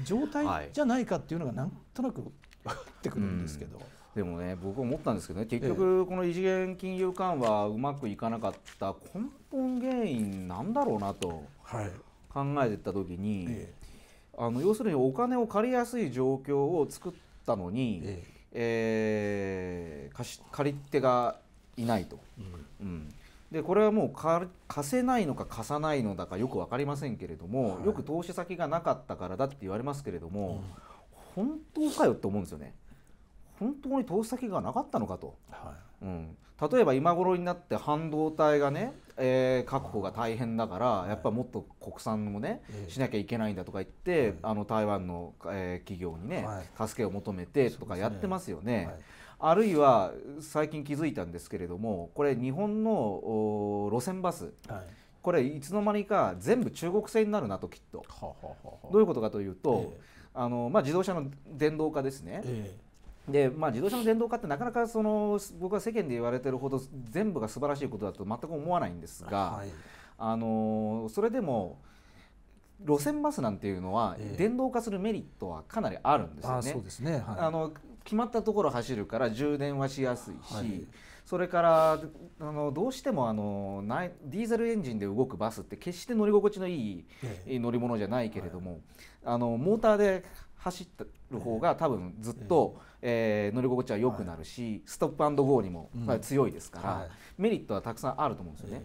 状態じゃないかっていうのがなんとなく 分かってくるんですけど。はでもね僕思ったんですけどね結局この異次元金融緩和うまくいかなかった根本原因なんだろうなと考えてた時に、ええあの要するにお金を借りやすい状況を作ったのに、えええー、貸し借り手がいないと、うん、うん、でこれはもう貸せないのか貸さないのだかよく分かりませんけれども、はい、よく投資先がなかったからだって言われますけれども、うん、本当かよって思うんですよね。本当に投資先がなかったのかと、はいうん、例えば今頃になって半導体がね、えー、確保が大変だからやっぱもっと国産もね、しなきゃいけないんだとか言って、あの台湾の、えー、企業にね、助けを求めてとかやってますよね。あるいは最近気づいたんですけれどもこれ日本の路線バス、はい、これいつの間にか全部中国製になるなときっと、はははどういうことかというと、えー、あのまあ、自動車の電動化ですね、えーでまあ、自動車の電動化ってなかなかその僕は世間で言われてるほど全部が素晴らしいことだと全く思わないんですが、はい、あのそれでも路線バスなんていうのは、電動化するメリットはかなりあるんですよね。ねはい、の決まったところ走るから充電はしやすいし、はいそれからあのどうしてもあのないディーゼルエンジンで動くバスって決して乗り心地のいい乗り物じゃないけれども、あのモーターで走ってる方が多分ずっと、ええ乗り心地は良くなるし、ストップゴーにも強いですから、メリットはたくさんあると思うんですよね。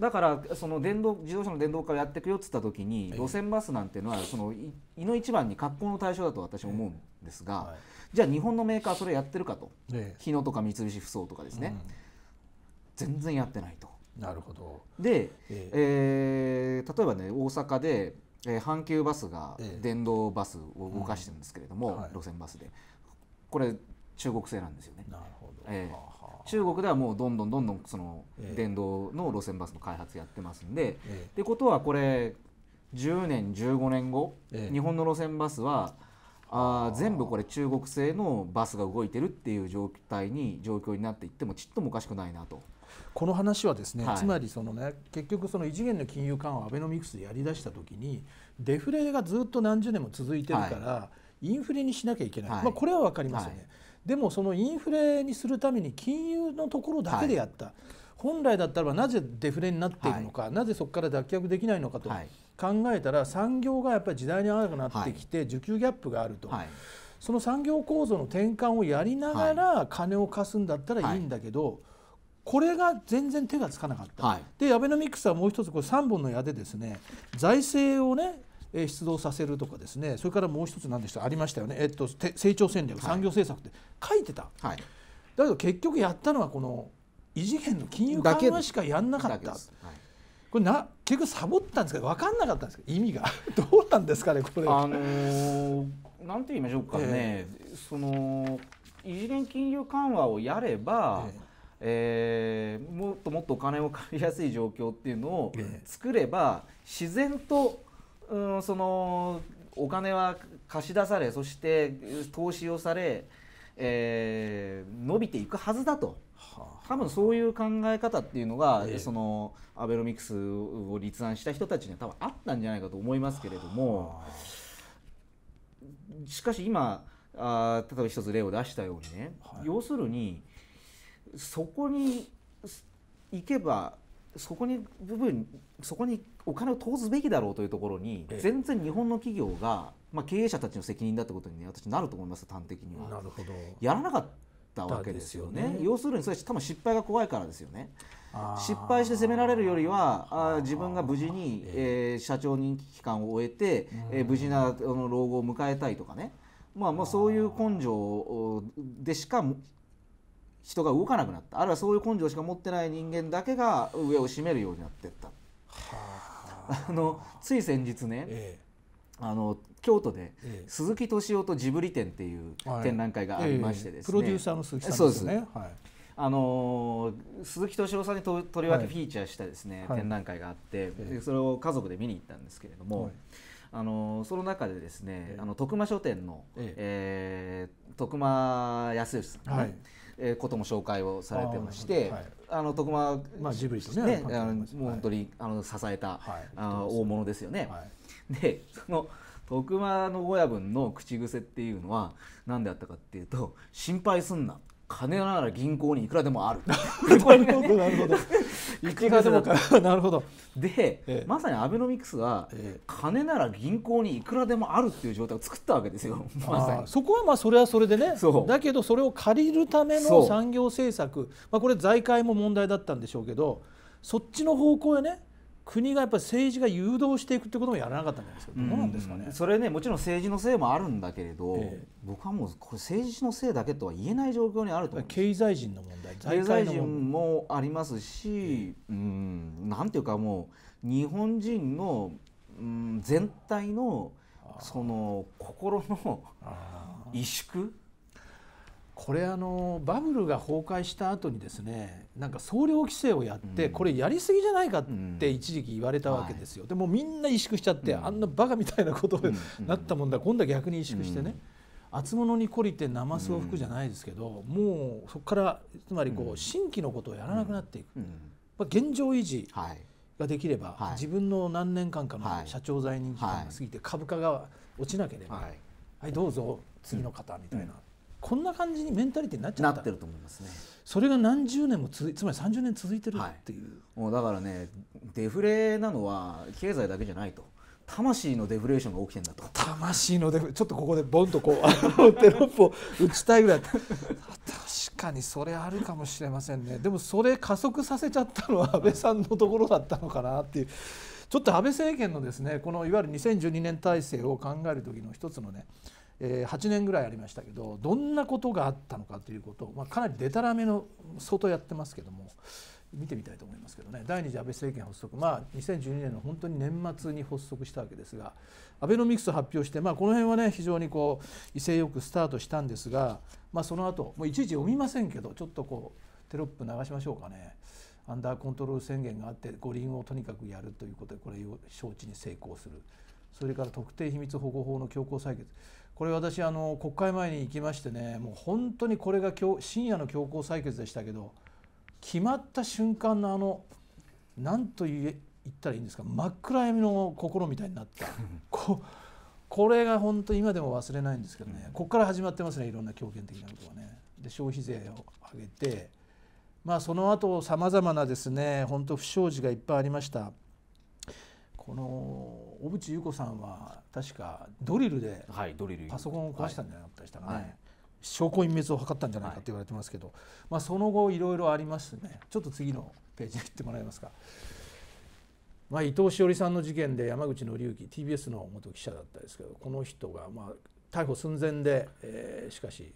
だからその電動自動車の電動化をやっていくよっつった時に、路線バスなんていうのはそのいの一番に格好の対象だと私は思うんですが、じゃあ日本のメーカーそれやってるかと、日野とか三菱ふそうとかですね、全然やってないと。なるほどで、えええー、例えばね大阪で、えー、阪急バスが電動バスを動かしてるんですけれども、えうんはい、路線バスでこれ中国製なんですよね。なるほど、えー中国ではもうどんどんどんどんその電動の路線バスの開発やってますんで、えってことはこれ10年15年後、日本の路線バスはあ全部これ中国製のバスが動いてるっていう状態に状況になっていってもちっともおかしくないなと。この話はですね、はい、つまりその、ね、結局その異次元の金融緩和アベノミクスでやりだした時にデフレがずっと何十年も続いてるから、はい、インフレにしなきゃいけない、はい、まあ、これは分かりますよね、でもそのインフレにするために金融のところだけでやった、はい、本来だったらなぜデフレになっているのか、はい、なぜそこから脱却できないのかと考えたら、産業がやっぱり時代に合わなくなってきて、需給ギャップがあると。その産業構造の転換をやりながら金を貸すんだったらいいんだけど、これが全然手がつかなかった、はい、でアベノミクスはもう一つこれ3本の矢でですね財政をね出動させるとかですねそれからもう一つ何でしたありましたよね、えっと、成長戦略、産業政策って書いてた、はい、だけど結局やったのはこの異次元の金融緩和しかやんなかった。これな結局サボったんですか分かんなかったんですか意味が どうなんですかねこれ。あのー、なんて言いましょうかね、えー、その異次元金融緩和をやれば、えー、えー、もっともっとお金を借りやすい状況っていうのを作れば、えー、自然とうん、そのお金は貸し出されそして投資をされ、えー、伸びていくはずだと。多分そういう考え方っていうのが、ええ、そのアベノミクスを立案した人たちには多分あったんじゃないかと思いますけれどもしかし今あ例えば一つ例を出したようにね、はい、要するにそこに行けばそこに部分そこにお金を投ずべきだろうというところに全然日本の企業が、まあ、経営者たちの責任だってことに、ね、私なると思います端的には。なるほどやらなかったわけですよね。よね要するにそれ多分失敗が怖いからですよね。失敗して責められるよりはあ自分が無事に、えー、社長任期期間を終えて、えー、無事なあの老後を迎えたいとかね、まあ、まあそういう根性でしか人が動かなくなったあるいはそういう根性しか持ってない人間だけが上を占めるようになっていった。はああのつい先日ね、ええ、あの京都で鈴木敏夫とジブリ展っていう展覧会がありましてですね、はえ、プロデューサーの鈴木さんですね。はいあの鈴木敏夫さんにととりわけフィーチャーしたですね、はい、展覧会があって、はい、それを家族で見に行ったんですけれども、はい、あのその中でですね、あの徳間書店の、えええー、徳間康義さん、ね、はいえー、ことも紹介をされてまして、はい、あの徳間、まあ、ジブリとねねあのもう本当に、あの支えた、はい、あ大物ですよね。はい、でその徳間の親分の口癖っていうのは何であったかっていうと「心配すんな」金なら銀行にいくらでもある なるほど なるほどいくらでもなるほどで、ええ、まさにアベノミクスは、え、金なら銀行にいくらでもあるっていう状態を作ったわけですよ、まさにそこはまあそれはそれでねだけどそれを借りるための産業政策、まあ、これ財界も問題だったんでしょうけどそっちの方向へね国がやっぱり政治が誘導していくってこともやらなかったんですけど、どうなんですかね、それねもちろん政治のせいもあるんだけれど、ええ、僕はもうこれ政治のせいだけとは言えない状況にあると思う経済人の問題経済人もありますし、え、うんなんていうかもう日本人の、うん、全体のその心の萎縮これあのバブルが崩壊した後にですねなんか総量規制をやって、うん、これやりすぎじゃないかって一時期言われたわけですよ、うんはい、でもみんな萎縮しちゃって、うん、あんなバカみたいなことになったもんだ今度は逆に萎縮してね、厚物に懲りて生スを吹くじゃないですけど、もうそこからつまりこう新規のことをやらなくなっていく、まあ、現状維持ができれば、はい、自分の何年間かの社長在任期間が過ぎて株価が落ちなければ、はい、はい、どうぞ次の方みたいな。こんな感じにメンタリティになっちゃってると思いますねそれが何十年もつつまり30年続いてるっていう、はい、もうだからねデフレなのは経済だけじゃないと魂のデフレーションが起きてんだと魂のデフレちょっとここでボンとこうテロップを打ちたいぐらい確かにそれあるかもしれませんねでもそれ加速させちゃったのは安倍さんのところだったのかなっていうちょっと安倍政権のですねこのいわゆる2012年体制を考える時の一つのねえ8年ぐらいありましたけどどんなことがあったのかということを、まあ、かなりでたらめの相当やってますけども見てみたいと思いますけどね第2次安倍政権発足、まあ、2012年の本当に年末に発足したわけですがアベノミクス発表して、まあ、この辺はね非常にこう威勢よくスタートしたんですが、まあ、その後もういちいち読みませんけどちょっとこうテロップ流しましょうかね。アンダーコントロール宣言があって五輪をとにかくやるということでこれを招致に成功するそれから特定秘密保護法の強行採決これ私あの国会前に行きましてねもう本当にこれが深夜の強行採決でしたけど決まった瞬間のあの何と言ったらいいんですか真っ暗闇の心みたいになった ここれが本当今でも忘れないんですけどね、ここから始まってますねいろんな強権的なことがね。で消費税を上げてまあその後さまざまなですね本当不祥事がいっぱいありました。この小渕優子さんは確かドリルでパソコンを壊したんじゃなかったでしたかね、はい、証拠隠滅を図ったんじゃないかと言われてますけど、はい、まあ、その後いろいろありますねちょっと次のページに行ってもらえますか。まあ、伊藤詩織さんの事件で山口紀之 TBS の元記者だったですけどこの人がまあ逮捕寸前で、えー、しかし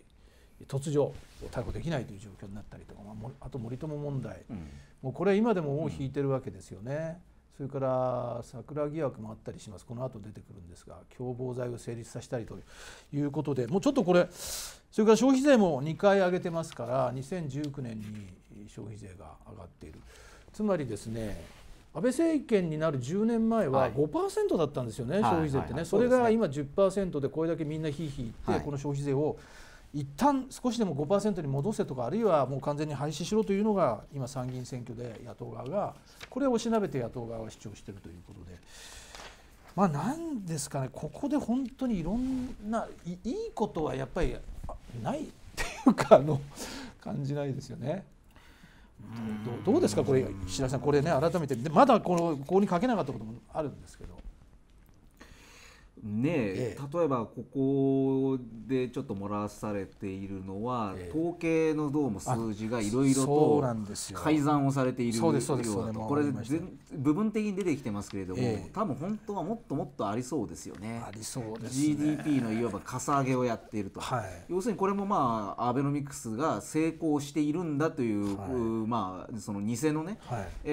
突如逮捕できないという状況になったりとか、まあ、あと森友問題、うん、もうこれ今でも尾を引いてるわけですよね。うんそれから桜疑惑もあったりしますこの後出てくるんですが共謀罪を成立させたりということでもうちょっとこれそれから消費税も2回上げてますから2019年に消費税が上がっているつまりですね安倍政権になる10年前は5%だったんですよね、はい、消費税ってね、はいはいはい、それが今10%でこれだけみんなひいひいって、はい、この消費税を一旦少しでも5%に戻せとかあるいはもう完全に廃止しろというのが今参議院選挙で野党側がこれを押しなべて野党側は主張しているということで。まあ、なんですかねここで本当にいろんないいいことはやっぱりないっていうかあの感じないですよね。どうですかこれ石田さんこれね改めてまだこのここに書けなかったこともあるんですけど。ねえ、え例えばここでちょっと漏らされているのは、え、統計のどうも数字がいろいろと改ざんをされているようだとこれ部分的に出てきてますけれども、多分本当はもっともっとありそうですよね。ありそうです、ね、GDP のいわばかさ上げをやっていると、はい、要するにこれもまあアベノミクスが成功しているんだという、はい、まあその偽のね、はいえ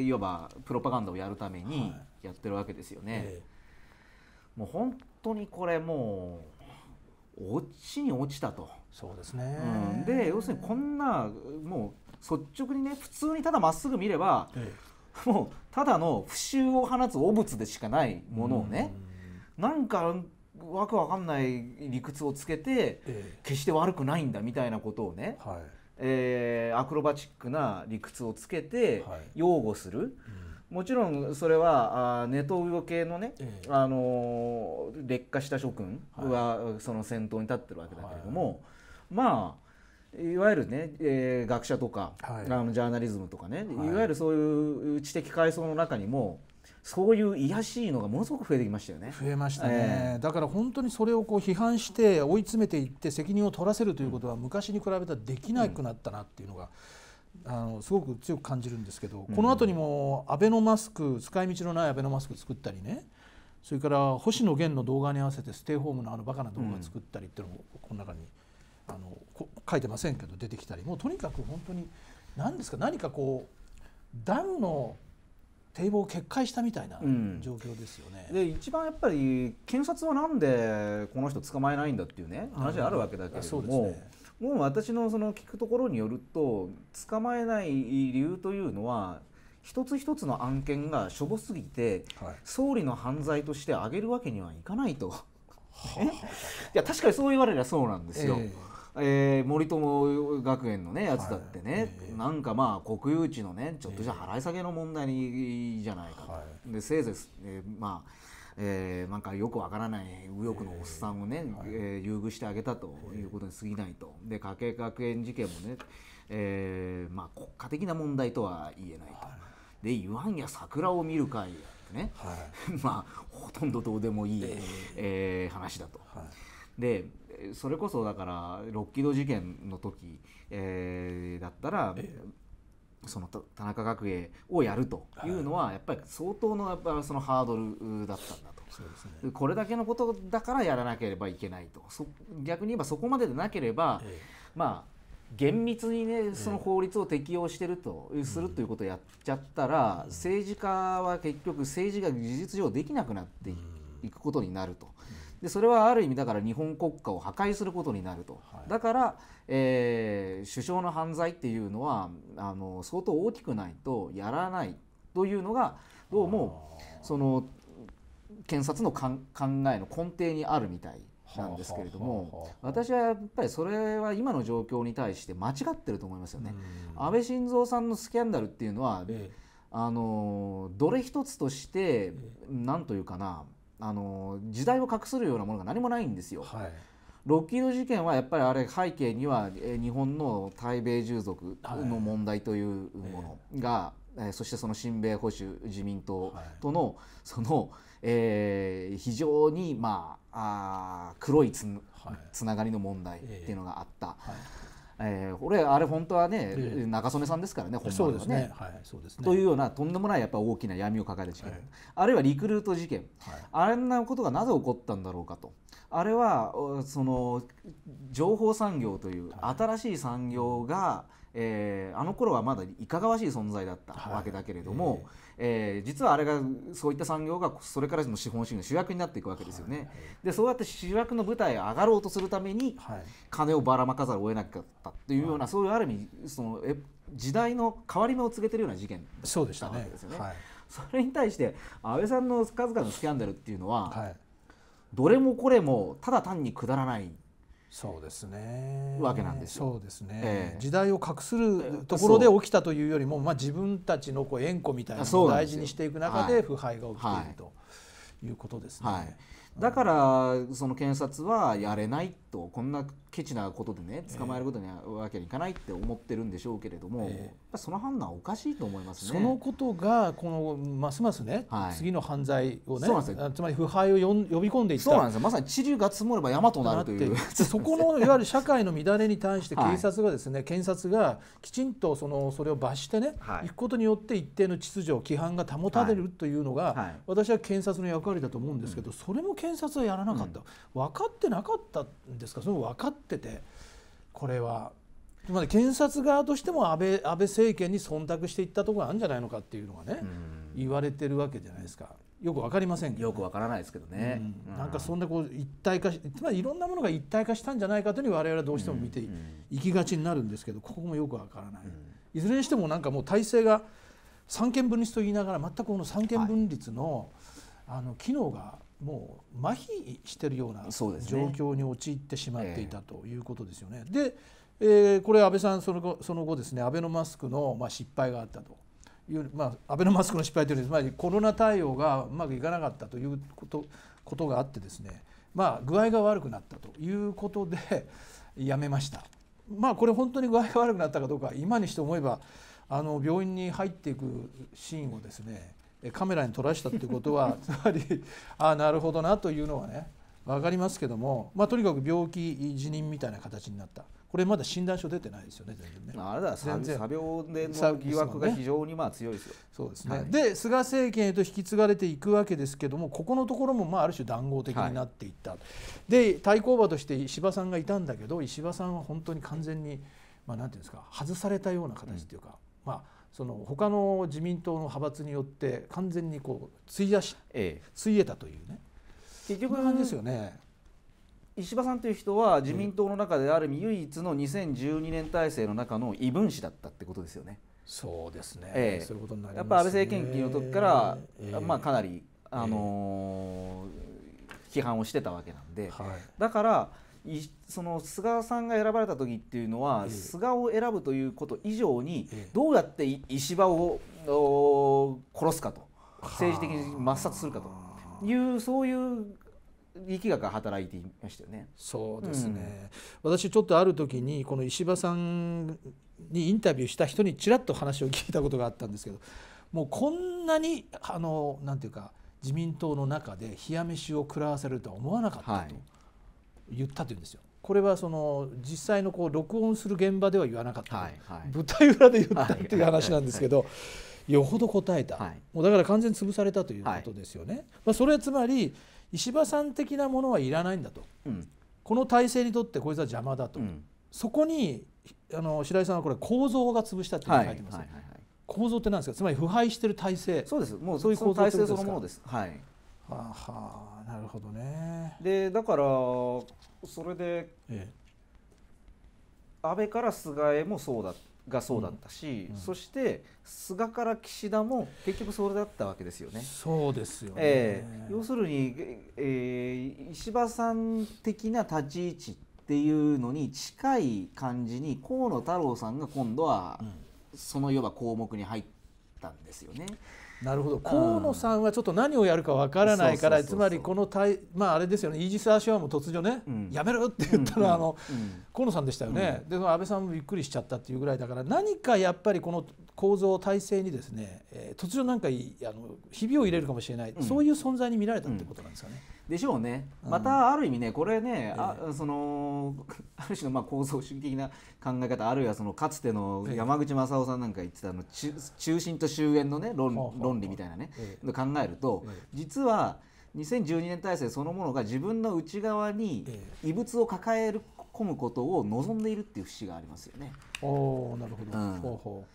ー、いわばプロパガンダをやるためにやってるわけですよね。もう本当にこれもう落ちに落ちたとそうですね、うん、で要するにこんなもう率直にね普通にただまっすぐ見れば、ええ、もうただの不臭を放つ汚物でしかないものをねなんかわけわかんない理屈をつけて、え、決して悪くないんだみたいなことをね、はいえー、アクロバチックな理屈をつけて擁護する、はいうんもちろんそれはあネトウヨ系のね、ええ、あのー、劣化した諸君は、はい、その先頭に立ってるわけだけれども、はい、まあいわゆるね、えー、学者とか、はい、あのジャーナリズムとかね、い、わゆるそういう知的階層の中にもそういう癒しいのがものすごく増えてきましたよね。増えましたね。えー、だから本当にそれをこう批判して追い詰めていって責任を取らせるということは昔に比べたらできなくなったなっていうのが。うんあのすごく強く感じるんですけど、この後にもアベノマスク使い道のないアベノマスク作ったりねそれから星野源の動画に合わせてステイホームのあのバカな動画作ったりっていうのもこの中にあのこ書いてませんけど出てきたりもうとにかく本当に何ですか何かこうダムの堤防を決壊したみたいな状況ですよね、うん、で一番やっぱり検察はなんでこの人捕まえないんだっていうね話あるわけだけれども、うんね、もう私のその聞くところによると捕まえない理由というのは一つ一つの案件がしょぼすぎて、はい、総理の犯罪として挙げるわけにはいかないと。いや確かにそう言われりゃそうなんですよ。えーえー、森友学園のねやつだってね、はいえー、なんかまあ国有地のねちょっとじゃ払い下げの問題に、いいじゃないかと、はい、でせいぜい、えー、まあえー、なんかよくわからない右翼のおっさんをね、えー、優遇してあげたということに過ぎないと。で、加計学園事件もね、えー、まあ国家的な問題とは言えないと。で、言わんや桜を見る会やってね、はい、まあほとんどどうでもいい、ええー、話だと。はいでそれこそだからロッキード事件の時、えー、だったら、ええ、その田中角栄をやるというのはやっぱり相当のやっぱそのハードルだったんだとそうです、ね、これだけのことだからやらなければいけないとそ逆に言えばそこまででなければ、ええ、まあ厳密にねその法律を適用してると、え、するということをやっちゃったら、うん、政治家は結局政治が事実上できなくなっていくことになるとでそれはある意味だから日本国家を破壊することになると、はい、だから、えー、首相の犯罪っていうのはあの相当大きくないとやらないというのがどうもその検察の考えの根底にあるみたいなんですけれども私はやっぱりそれは今の状況に対して間違ってると思いますよね。安倍晋三さんのスキャンダルっていうのは、ええ、あのどれ一つとして何、というかなあの時代を隠するようなものが何もないんですよ。はいロッキード事件はやっぱりあれ背景には日本の対米従属の問題というものが、はい、そしてその親米保守自民党との、はい、その、えー、非常に、まあ、あ黒いつ,、ながりの問題っていうのがあった。はいえー、これあれ本当はね、えー、中曽根さんですからね本丸はね,、はいそうですね。というようなとんでもないやっぱ大きな闇を抱える事件、はい、あるいはリクルート事件、はい、あんなことがなぜ起こったんだろうかと。あれはその情報産業という新しい産業が、はい、えー、あの頃はまだいかがわしい存在だったわけだけれども、はいえーえー、実はあれがそういった産業がそれからも資本主義の主役になっていくわけですよね。はい、でそうやって主役の舞台上がろうとするために金をばらまかざるを得なかったっていうような、そういうある意味そのえ時代の変わり目を告げてるような事件だったわけですよね。そ、ねはい、れに対して安倍さんの数々のスキャンダルっていうのは、はい、どれもこれもただ単にくだらない。そうですねわけなんですよ。そうですね、えー、時代を隠するところで起きたというよりも、まあ、自分たちのこう縁故みたいなのを大事にしていく中で腐敗が起きているということですね。はいはい、だからその検察はやれないこんなケチなことでね捕まえることには、わけにいかないって思ってるんでしょうけれども、えー、その判断はおかしいと思いますね。そのことがこのますますね、はい、次の犯罪をねつまり腐敗をよん呼び込んでいったそうなんですよまさに地流が積もれば山となるというそこのいわゆる社会の乱れに対して 警察がですね、はい、検察がきちんとそのそれを罰してね、はい、くことによって一定の秩序規範が保たれるというのが、はい、私は検察の役割だと思うんですけど、うん、それも検察はやらなかった、うん、分かってなかったんですですかそれ分かっててこれはまり検察側としても安倍安倍政権に忖度していったところがあるんじゃないのかっていうのがね、うん、言われてるわけじゃないですかよく分かりませんよくわからないですけどね、うん、なんかそんなこう一体化しつまりいろんなものが一体化したんじゃないかというふに我々はどうしても見ていきがちになるんですけどここもよくわからない、いずれにしてもなんかもう体制が三権分立と言いながら全くこの三権分立の、はい、あの機能がもう麻痺してるような状況に陥ってしまっていたということですよね。でね、えー、えー、これ安倍さんその後その後ですねアベノマスクのまあ失敗があったと。いう、まあ、アベノマスクの失敗というよりつまりコロナ対応がうまくいかなかったということことがあってですね、まあ、具合が悪くなったということでやめました。まあ、これ本当に具合が悪くなったかどうか今にして思えばあの病院に入っていくシーンをですねカメラに撮らしたってことは つまりああなるほどなというのはね分かりますけども、まあ、とにかく病気辞任みたいな形になったこれまだ診断書出てないですよね全然ねあれだ全然病での疑惑が非常にまあ強いですよ、そうですね、はい、で菅政権へと引き継がれていくわけですけどもここのところもまあある種談合的になっていった、はい、で対抗馬として石破さんがいたんだけど石破さんは本当に完全に、まあ、なんていうんですか外されたような形というか、うん、まあその他の自民党の派閥によって完全にこうついやし、ええ、ついえたというね結局感じですよね。石破さんという人は自民党の中である意味唯一の2012年体制の中の異分子だったってことですよね。そうですね。ええ、そういうことになります、ね、やっぱ安倍政権期の時から、ええ、まあかなりあのーえ、批判をしてたわけなんで、はい、だから。その菅さんが選ばれた時っていうのは、え菅を選ぶということ以上に、どうやって石破を殺すかと政治的に抹殺するかというそういう力学が働いていましたよね。そうですね、うん、私ちょっとある時にこの石破さんにインタビューした人にちらっと話を聞いたことがあったんですけどもうこんなにあのなんていうか自民党の中で冷や飯を食らわせるとは思わなかったと。はい言ったというんですよ。これはその実際のこう録音する現場では言わなかった、はいはい、舞台裏で言ったっていう話なんですけど、よほど答えた、はい、もうだから完全に潰されたということですよね。はい、まあ、それはつまり石破さん的なものはいらないんだと、うん、この体制にとってこいつは邪魔だと、うん、そこにあの白井さんはこれ構造が潰したって書いてます、ね、はい、構造って何ですかつまり腐敗してる体制そうですもうそういう構造体制そのものです。はいあはあなるほどねでだからそれで、ええ、安倍から菅へもそうだがそうだったし、うんうん、そして菅から岸田も結局それだったわけですよね。そうですよね、えー、要するに、えー、石破さん的な立ち位置っていうのに近い感じに河野太郎さんが今度は、そのいわば項目に入ったんですよね。うんなるほど河野さんはちょっと何をやるかわからないからつまりこの対、まあ、あれですよねイージス・アショアも突如ね、うん、やめろって言ったのは、あの、河野さんでしたよね、で安倍さんもびっくりしちゃったっていうぐらいだから何かやっぱりこの構造体制にですね、えー、突如なんかあのひびを入れるかもしれない、そういう存在に見られたってことなんですかね。でしょうねまたある意味ねこれね、あその ある種のまあ構造主義的な考え方あるいはそのかつての山口正夫さんなんか言ってたの、中心と終焉のね論論理みたいなね、考えると、実は2012年体制そのものが自分の内側に異物を抱える込むことを望んでいるっていう節がありますよね。おなるほ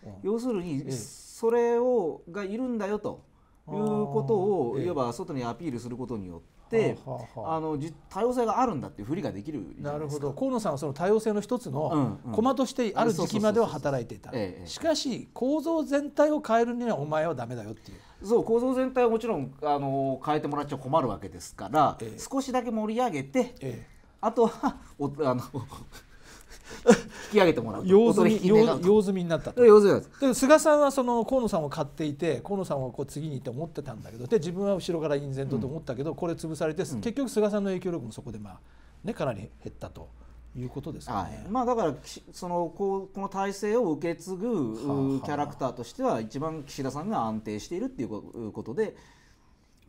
ど、要するに、それをがいるんだよということをいわば外にアピールすることによって、ってあの多様性があるんだっていうふりができるなるほど河野さんはその多様性の一つの駒としてある時期までは働いていたしかし構造全体を変えるにはお前はダメだよっていう。そう構造全体はもちろんあの変えてもらっちゃ困るわけですから、ええ、少しだけ盛り上げて、ええ、あとはおあの引き上げてもらう用済み用済みになった用済みで菅さんはその河野さんを買っていて河野さんはこう次にって思ってたんだけどで自分は後ろから隠然とと思ったけど、これ潰されて、うん、結局菅さんの影響力もそこでまあねかなり減ったと。いうことですかね、はい、まあ、だからそのここの体制を受け継ぐキャラクターとしては一番岸田さんが安定しているっていうことで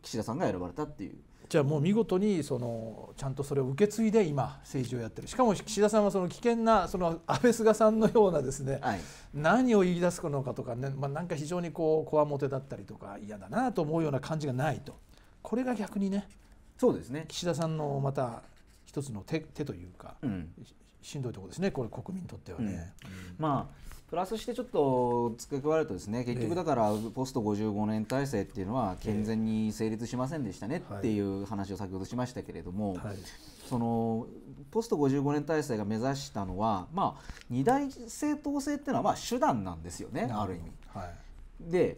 岸田さんが選ばれたっていうじゃあもう見事にそのちゃんとそれを受け継いで今政治をやってるしかも岸田さんはその危険なその安倍菅さんのようなですね、はい、何を言い出すのかとかね、まあ、なんか非常にこうこわもてだったりとか嫌だなと思うような感じがないとこれが逆にねそうですね岸田さんのまた一つの手手というか、うん、しんどいところですねこれ国民にとってはね。うん、まあプラスしてちょっと付け加えるとですね結局だからポスト55年体制っていうのは健全に成立しませんでしたねっていう話を先ほどしましたけれども、はい、そのポスト55年体制が目指したのはまあ二大政党制っていうのはまあ手段なんですよねある意味。はい、で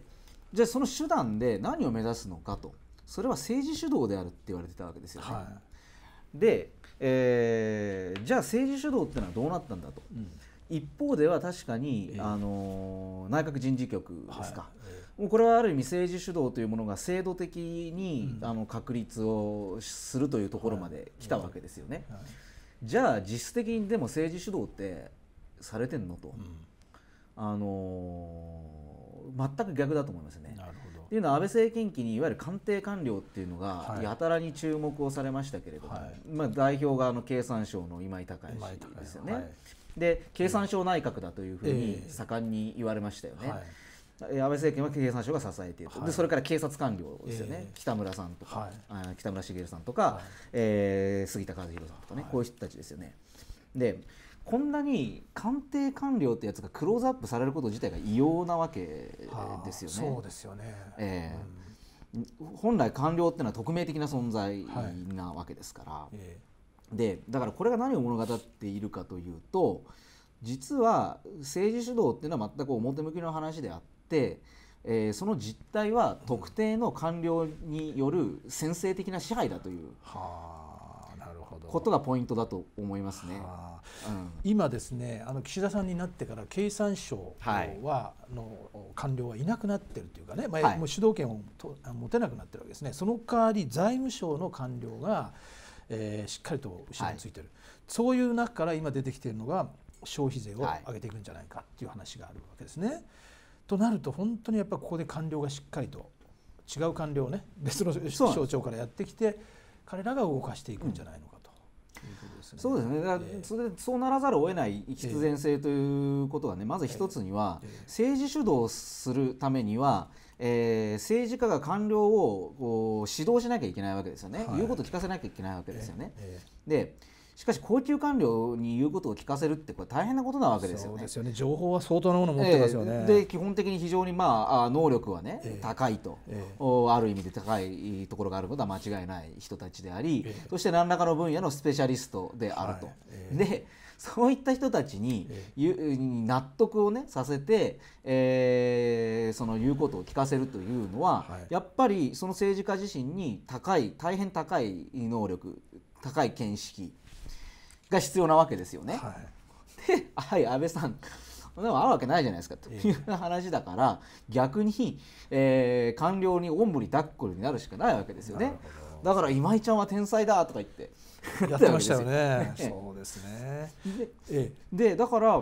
じゃあその手段で何を目指すのかとそれは政治主導であるって言われてたわけですよね。はい、で、えー、じゃあ政治主導っていうのはどうなったんだと。うん一方では確かに、えー、あの内閣人事局ですか、はいえー、もうこれはある意味政治主導というものが制度的に、うん、あの確立をするというところまで来たわけですよね。はいはい、じゃあ実質的にでも政治主導ってされてんのと、うん、あの全く逆だと思いますね。というのは安倍政権期にいわゆる官邸官僚っていうのがやたらに注目をされましたけれども、まあ、代表がの経産省の今井隆ですよね。で経産省内閣だというふうに盛んに言われましたよね。安倍政権は経産省が支えていると、はい、でそれから警察官僚ですよね、えー、北村さんとか、はい、北村茂さんとか、はい、えー、杉田和弘さんとかね、はい、こういう人たちですよね。でこんなに官邸官僚ってやつがクローズアップされること自体が異様なわけですよね。そうですよね、えー、うん、本来官僚っていうのは匿名的な存在なわけですから。えーでだからこれが何を物語っているかというと実は政治主導っていうのは全く表向きの話であって、えー、その実態は特定の官僚による先制的な支配だという。ことがポイントだと思いますね、はあうん、今ですねあの岸田さんになってから経産省は、はい、の官僚はいなくなってるというかね、まあ、はい、もう主導権をと持てなくなってるわけですねその代わり財務省の官僚がえー、しっかりと後ろについてる、はい、そういう中から今出てきているのが消費税を上げていくんじゃないかっていう話があるわけですね。はい、となると本当にやっぱここで官僚がしっかりと違う官僚ね別の省庁からやってきて彼らが動かしていくんじゃないのかと。うん、とそうですね、えー、それそうならざるを得ない必然性ということはね、まず一つには、政治主導するためには、えー、政治家が官僚をこう指導しなきゃいけないわけですよね、はい、言うことを聞かせなきゃいけないわけですよね。ええ、でしかし高級官僚に言うことを聞かせるってこれ大変なことなわけですよね。よね情報は相当なもの持ってますよね。えー、で基本的に非常にまあ能力はね、えー、高いと、えー、ある意味で高いところがあることは間違いない人たちであり、そして何らかの分野のスペシャリストであると。でそういった人たちに、納得をねさせて、えー、その言うことを聞かせるというのは、はい、やっぱりその政治家自身に高い大変高い能力高い見識が必要なわけですよね。はい、で、はい、安倍さんでもあるわけないじゃないですかという話だから、逆に、えー、官僚におんぶに抱っこになるしかないわけですよね。だから今井ちゃんは天才だとか言って やってましたよね。そうですね。でで、だから、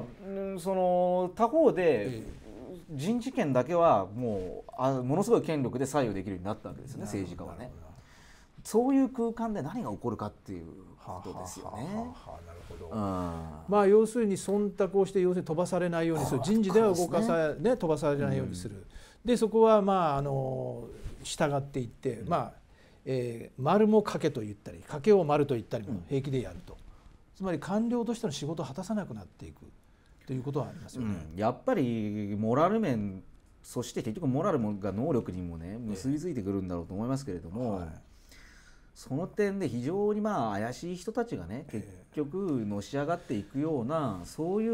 その他方で。人事権だけはもうあのものすごい権力で左右できるようになったわけですよね政治家はねそういう空間で何が起こるかっていうことですよね。なるほど。まあ要するに忖度をして要するに飛ばされないようにする人事では動かさね、ね、飛ばされないようにする、うん、でそこはまああの従っていって、うん、まあえー、丸も賭けと言ったり賭けを丸と言ったりも平気でやると、うん、つまり官僚としての仕事を果たさなくなっていくということはありますよね、うん、やっぱりモラル面そして結局モラルが能力にもね結びついてくるんだろうと思いますけれども。えはいその点で非常にまあ怪しい人たちがね結局のし上がっていくような、そういう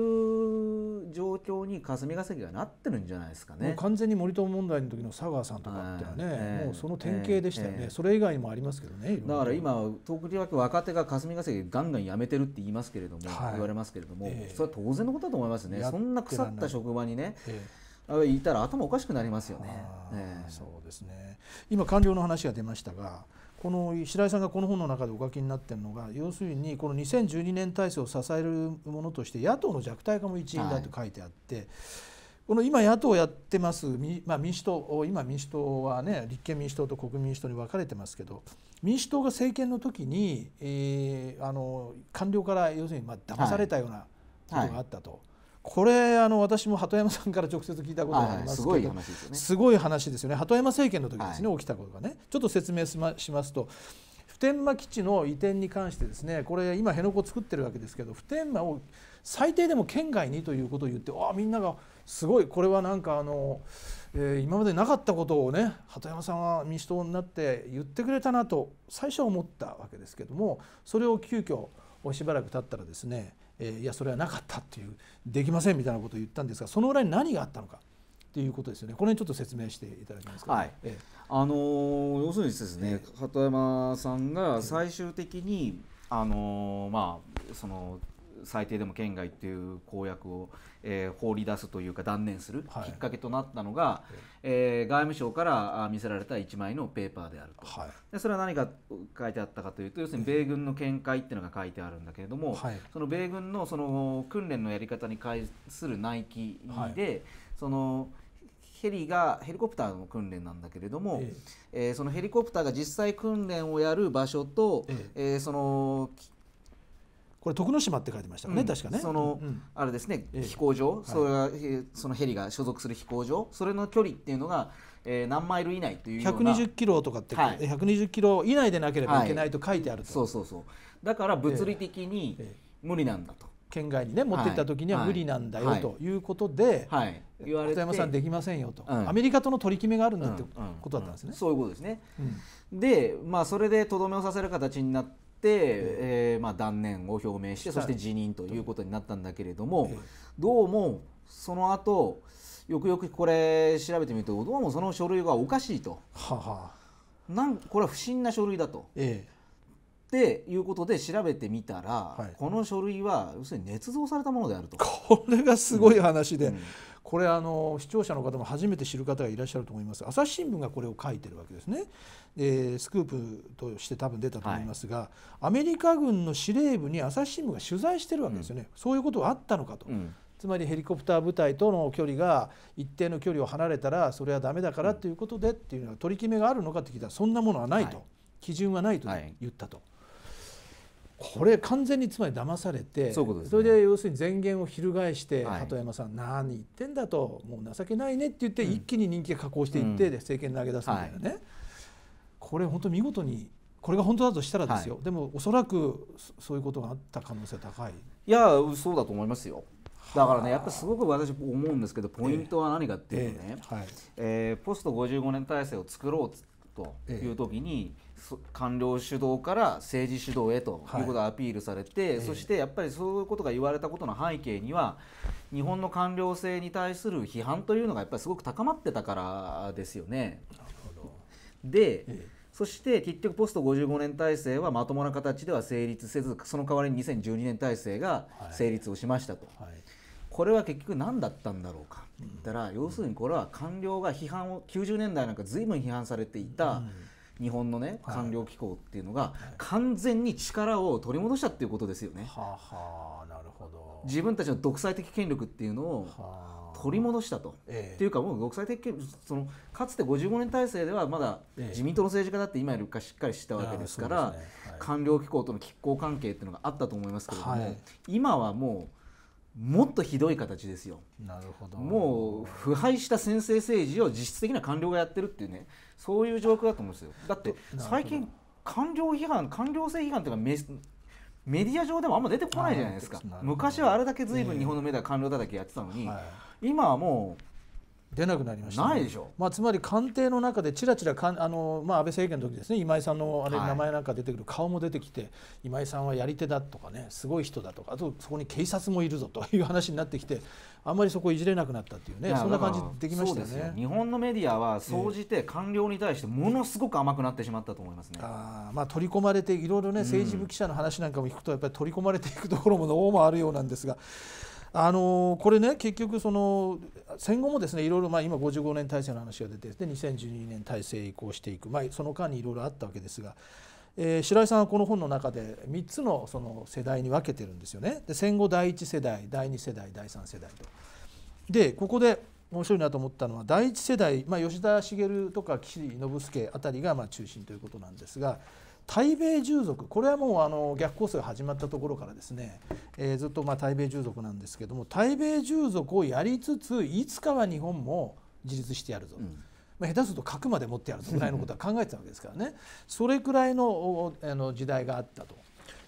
状況に霞が関がなってるんじゃないですかね。完全に森友問題の時の佐川さんとかってはね、もうその典型でしたよね、それ以外にもありますけどねだから今特に若手が霞が関ガンガン辞めてるって言いますけれども、言われますけれども、それは当然のことだと思いますねそんな腐った職場にね、いたら頭おかしくなりますよね。そうですね今官僚の話が出ましたがこの白井さんがこの本の中でお書きになってるのが要するにこの2012年体制を支えるものとして野党の弱体化も一因だと書いてあって、はい、この今野党やってます、まあ、民主党今民主党はね立憲民主党と国民民主党に分かれてますけど民主党が政権の時に、えー、あの官僚から要するにまあ騙されたようなことがあったと。これあの私も鳩山さんから直接聞いたことがありますすごい話ですよねすごい話ですよね鳩山政権の時ですね、起きたことがねちょっと説明しますと普天間基地の移転に関してですねこれ今辺野古を作ってるわけですけど普天間を最低でも県外にということを言ってあみんながすごいこれはなんかあの、えー、今までなかったことをね鳩山さんは民主党になって言ってくれたなと最初は思ったわけですけどもそれを急遽しばらく経ったらですねえー、いやそれはなかったっていうできませんみたいなことを言ったんですがその裏に何があったのかっていうことですよねこれにちょっと説明していただけますか、はいええ、あのー、要するにですね、えー、片山さんが最終的に、あのー、まあその最低でも県外っていう公約を、えー、放り出すというか断念するきっかけとなったのが、はい、えー、外務省から見せられた1枚のペーパーであると、はい、でそれは何が書いてあったかというと要するに米軍の見解っていうのが書いてあるんだけれども、はい、その米軍のその訓練のやり方に関する内規で、そのヘリがヘリコプターの訓練なんだけれども、えええー、そのヘリコプターが実際訓練をやる場所と、えええー、そのこれ徳之島って書いてましたね、うん、確かねその、うん、あれですね、飛行場、それがそのヘリが所属する飛行場それの距離っていうのが、えー、何マイル以内というような120キロとかって、はい、120キロ以内でなければいけないと書いてあると、はい、そうそうそうだから物理的に無理なんだと、ええ県外にね持っていった時には無理なんだよ、はい、ということで、はい、言われ山さんできませんよと、うん、アメリカとの取り決めがあるんだってことだったんですね。うんうん、そういうことですね、でまあそれでとどめをさせる形になっえー、まあ、断念を表明してそして辞任ということになったんだけれども、どうもその後よくよくこれ調べてみるとどうもその書類がおかしいと。ははなんこれは不審な書類だと、ええ、っていうことで調べてみたら、はい、この書類は要するに捏造されたものであるとこれがすごい話で、うん、これあの視聴者の方も初めて知る方がいらっしゃると思います朝日新聞がこれを書いてるわけですねでスクープとして多分出たと思いますが、はい、アメリカ軍の司令部に朝日新聞が取材してるわけですよね、うん、そういうことがあったのかと。うんつまりヘリコプター部隊との距離が一定の距離を離れたらそれはダメだからということでっていうのは取り決めがあるのかって聞いたらそんなものはないと、はい、基準はないと言ったと。はいこれ完全につまり騙されてそ、ね,、れで要するに前言を翻して鳩山さん、何言ってんだともう情けないねって言って、一気に人気が下降していって、うん、政権投げ出すみたいなね、はい、これ本当見事にこれが本当だとしたらですよ、はい、でもおそらくそういうことがあった可能性高いいやそうだと思いますよだからねやっぱすごく私思うんですけどポイントは何かっていうとね、えー、えー、ポスト55年体制を作ろうという時に、えー官僚主導から政治主導へということをアピールされて、はい、そしてやっぱりそういうことが言われたことの背景には日本の官僚制に対する批判というのがやっぱりすごく高まってたからですよね。で、そして結局ポスト55年体制はまともな形では成立せずその代わりに2012年体制が成立をしましたと、はいはい、これは結局何だったんだろうかって言ったら、うん、要するにこれは官僚が批判を90年代なんか随分批判されていた、うん日本のね官僚機構っていうのが完全に力を取り戻したっていうことですよね。ははなるほど自分たちの独裁的権力っていうのを取り戻したと。ええっていうかもう独裁的権そのかつて55年体制ではまだ自民党の政治家だって今よりかしっかりしたわけですから、ねはい、官僚機構との拮抗関係っていうのがあったと思いますけれども、はい、今はもう。もっとひどい形ですよなるほどもう腐敗した専制政治を実質的な官僚がやってるっていうねそういう状況だと思うんですよだって最近官僚批判官僚性批判というかメメディア上でもあんま出てこないじゃないですか昔はあれだけずいぶん日本のメディア官僚だらけやってたのに、今はもう出なくなりました、ね、ないでしょ、まあ、つまり官邸の中でちらちらかんあの、まあ、安倍政権の時ですね今井さんのあれ、名前なんか出てくる顔も出てきて今井さんはやり手だとかねすごい人だとかあとそこに警察もいるぞという話になってきてあんまりそこいじれなくなったっていうねそんな感じできましたよね日本のメディアは総じて官僚に対してものすごく甘くなってしまったと思いますね、うん、あまあ、取り込まれていろいろね政治部記者の話なんかも聞くとやっぱり取り込まれていくところもどもあるようなんですが。あのこれね結局その戦後もですねいろいろまあ今55年体制の話が出てで2012年体制移行していく、まあ、その間にいろいろあったわけですが、えー、白井さんはこの本の中で3つのその世代に分けてるんですよね。で戦後第1世代第2世代第3世代と。でここで面白いなと思ったのは第1世代、まあ、吉田茂とか岸信介あたりがまあ中心ということなんですが。対米従属これはもうあの逆構成が始まったところからですね、えー、ずっとま対米従属なんですけども対米従属をやりつついつかは日本も自立してやるぞ、うん、まあ、下手すると核まで持ってやるぞぐらいのことは考えてたわけですからねそれくらいのあの時代があったと。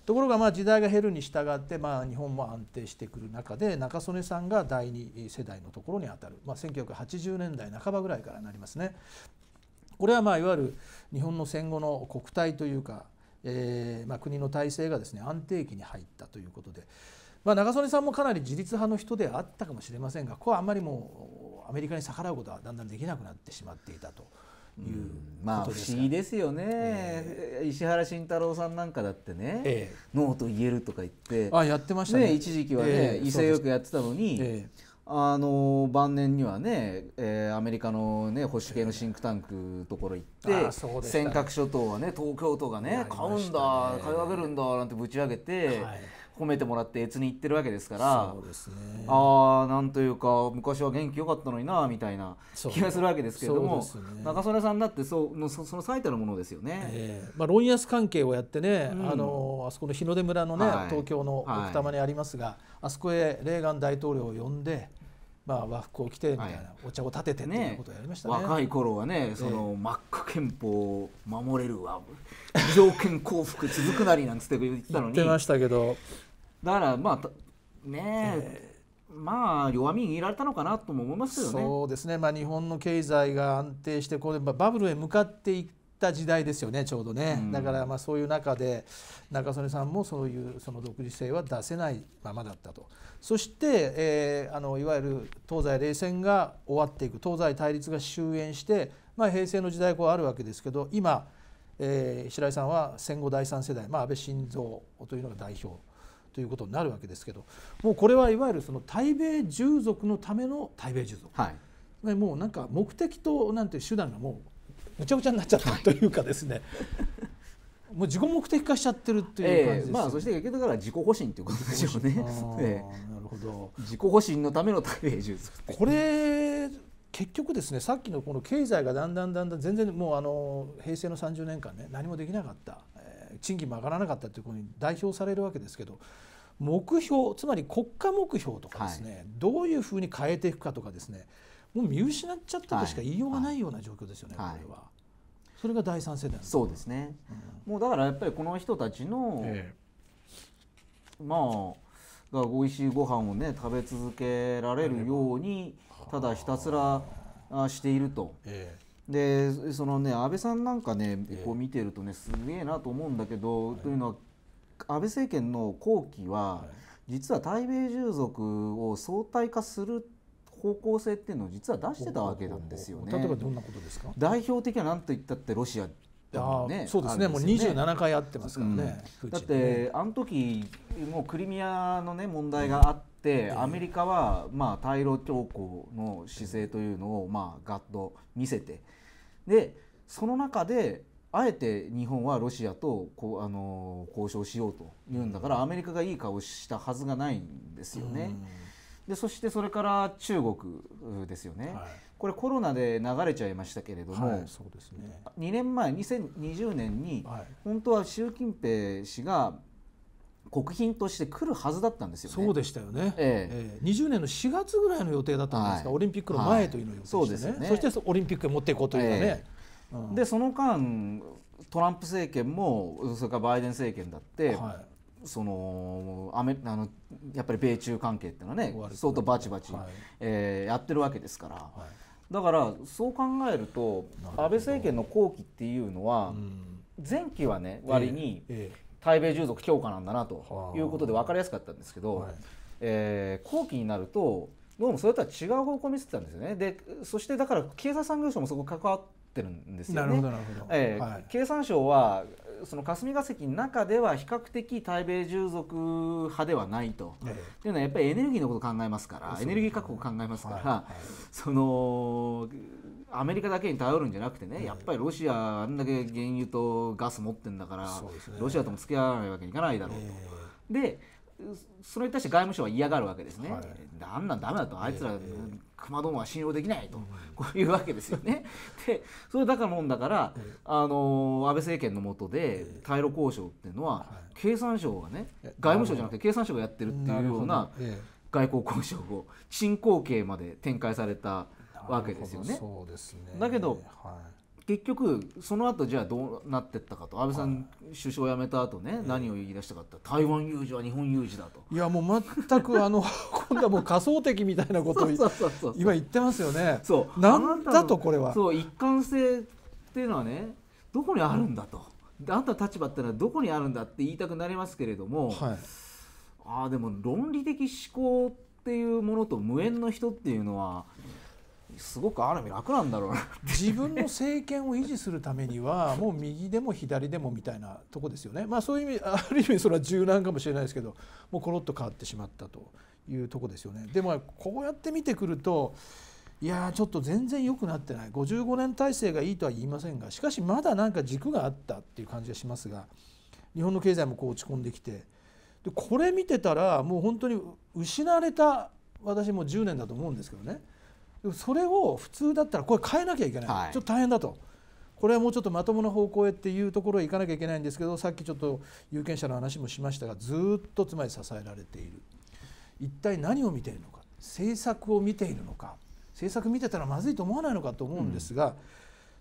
ところがまあ時代が減るに従ってまあ日本も安定してくる中で中曽根さんが第2世代のところにあたる、まあ、1980年代半ばぐらいからなりますね。これはまあいわゆる日本の戦後の国体というか、えー、まあ、国の体制がですね安定期に入ったということで、まあ、長曽根さんもかなり自立派の人であったかもしれませんがここはあんまりもうアメリカに逆らうことはだんだんできなくなってしまっていたと。いう、まあ不思議ですよね、えー、石原慎太郎さんなんかだってね、えー、ノーと言えるとか言ってあやってましたね、ね、一時期はね、えー、威勢よくやってたのに、えーあの晩年にはね、えー、アメリカの、ね、保守系のシンクタンクところ行って、ね、尖閣諸島はね東京都がね、ね、買うんだ買い上げるんだなんてぶち上げて、はい、褒めてもらって越に行ってるわけですからそうです、ね、ああなんというか昔は元気よかったのになみたいな気がするわけですけれども、中曽根さんだってそうのその最たるものですよね。えー、まあ、ロン安関係をやってね、うん、あのあそこの日の出村のね、はい、東京の奥多摩にありますが、はい、あそこへレーガン大統領を呼んで。まあ、和服を着てみたいな、はい、お茶を立ててね若い頃はねその、えー、真っ赤憲法を守れるわ条件幸福続くなりなんつって言ってたのに言ってましたけどだからまあねえー、まあ弱みにいられたのかなとも思いますよね。そうですね、まあ、日本の経済が安定してこれバブルへ向かっていくた時代ですよねちょうどね、うん、だからまあそういう中で中曽根さんもそういうその独自性は出せないままだったとそして、えー、あのいわゆる東西冷戦が終わっていく東西対立が終焉して、まあ、平成の時代こうあるわけですけど今、えー、白井さんは戦後第3世代、まあ、安倍晋三というのが代表ということになるわけですけどもうこれはいわゆるその対米従属のための対米従属。はいもうなんか目的となんて手段がもうむちゃくちゃになっちゃったというかですね、もう自己目的化しちゃってるっていう感じです、ね、まあそして結局だから自己保身ということでしょうね。なるほど。自己保身のための対米術。これ結局ですねさっきのこの経済がだんだんだんだん全然もうあの平成の30年間ね何もできなかった、えー、賃金も上がらなかったということに代表されるわけですけど目標つまり国家目標とかですね、はい、どういうふうに変えていくかとかですねもう見失っちゃったとしか言いようがないような状況ですよね、はい、これは。それが第三世代そうですね、うん、もうだからやっぱりこの人たちの、ええ、まあが美味しいご飯をね食べ続けられるようにただひたすらしていると。ええ、でそのね安倍さんなんかねこう見てるとねすげえなと思うんだけど、というのは安倍政権の後期は、はい実は対米従属を相対化する方向性っていうのを実は出してたわけなんですよね。例えばどんなことですか代表的は何と言ったってロシアね、そうですね、ね、もう27回あってますからね、うん、だって、あの時もうクリミアの、ね、問題があって、うん、アメリカは、まあ、対ロ強硬の姿勢というのを、まあ、ガッと見せてでその中であえて日本はロシアとこうあの交渉しようというんだから、アメリカがいい顔したはずがないんですよね。うんでそしてそれから中国ですよね、はい、これコロナで流れちゃいましたけれども、はい、そうですね、2年前2020年に、本当は習近平氏が国賓として来るはずだったんですよ、ね、そうでしたよね。えええー、20年の4月ぐらいの予定だったんですか、はい、オリンピックの前というのを予定してね、はい、そうですね。そしてオリンピックへ持っていこうというかね。えーうん、でその間トランプ政権もそれからバイデン政権だって、はいそのアメあのやっぱり米中関係っていうのはね相当バチバチ、はい、えー、やってるわけですから、はい、だからそう考えると安倍政権の後期っていうのは、うん、前期はね割に、対米従属強化なんだなということで分かりやすかったんですけど、はい、えー、後期になるとどうもそれとは違う方向を見せてたんですよねでそしてだから経済産業省もそこ関わってるんですよね。なるほどなるほど、えーはい、経産省はその霞が関の中では比較的対米従属派ではないと、ええいうのはやっぱりエネルギーのことを考えますからエネルギー確保を考えますから、はいはい、そのアメリカだけに頼るんじゃなくてね、やっぱりロシアあんだけ原油とガス持ってんだから、ね、ロシアとも付き合わないわけにいかないだろうと。えでそれに対して外務省は嫌がるわけですね、はい、あんなんだめだとあいつら熊どもは信用できないと、こういうわけですよね。でそれだからもんだから、あの安倍政権の下で対ロ交渉っていうのは、経産省がね外務省じゃなくて経産省がやってるっていうような外交交渉を沈江系まで展開されたわけですよね。そうですねだけど、はい結局その後じゃあどうなってったかと安倍さん首相を辞めた後ね、何を言い出したかって台湾有事は日本有事だといやもう全くあの 今度はもう仮想的みたいなことを今言ってますよねそうなんだとこれはそう一貫性っていうのはねどこにあるんだと、あんた立場ってのはどこにあるんだって言いたくなりますけれども、はい、ああでも論理的思考っていうものと無縁の人っていうのは、うんすごくある意味楽なんだろうな 自分の政権を維持するためには もう右でも左でもみたいなとこですよねまあそういう意味 ある意味それは柔軟かもしれないですけどもうコロっと変わってしまったというとこですよね。でもこうやって見てくるといやちょっと全然良くなってない55年体制がいいとは言いませんがしかしまだなんか軸があったっていう感じがしますが日本の経済もこう落ち込んできてでこれ見てたらもう本当に失われた私もう10年だと思うんですけどねでもそれを普通だったらこれ変えなきゃいけない、はい、ちょっと大変だと。これはもうちょっとまともな方向へっていうところへ行かなきゃいけないんですけどさっきちょっと有権者の話もしましたがずっとつまり支えられている一体何を見ているのか政策を見ているのか政策見てたらまずいと思わないのかと思うんですが、うん、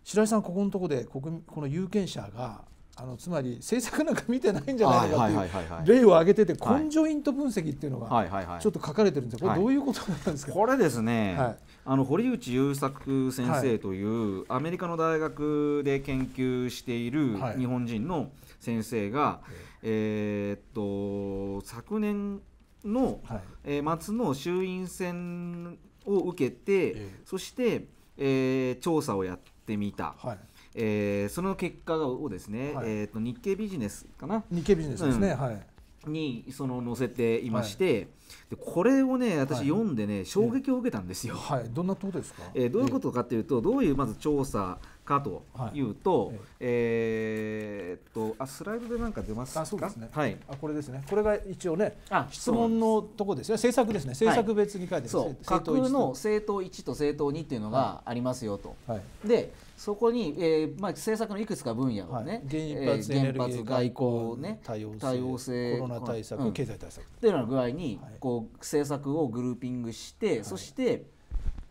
白井さんここのとこでこの有権者があのつまり政策なんか見てないんじゃないかという例を挙げてて根性ント分析っていうのがちょっと書かれてるんですこれどういうことなんですか、これですね、はい、あの堀内優作先生というアメリカの大学で研究している日本人の先生が、えっと昨年の、え末の衆院選を受けて、そして、え調査をやってみた。はいえー、その結果をですね、はい、えーと、日経ビジネスかな日経ビジネスですね、うん、はいにその載せていまして、はい、これをね私読んでね、はい、衝撃を受けたんですよ。はい、どんなとこですか、えー、どういうことかというと、えー、どういうまず調査かというと、はい、えー、っとあスライドでなんか出ますか。あそうですね。はい。あこれですね。これが一応ねあ質問のとこですよ。政策ですね。政策別に書いてます、はい。そう。架空の政党1と政党2っていうのがありますよと。はい、でそこに、えーまあ、政策のいくつか分野をね、原発原発外交、ね、多様性多様性コロナ対策、経済対策っていうような具合に、こう政策をグルーピングして、そして、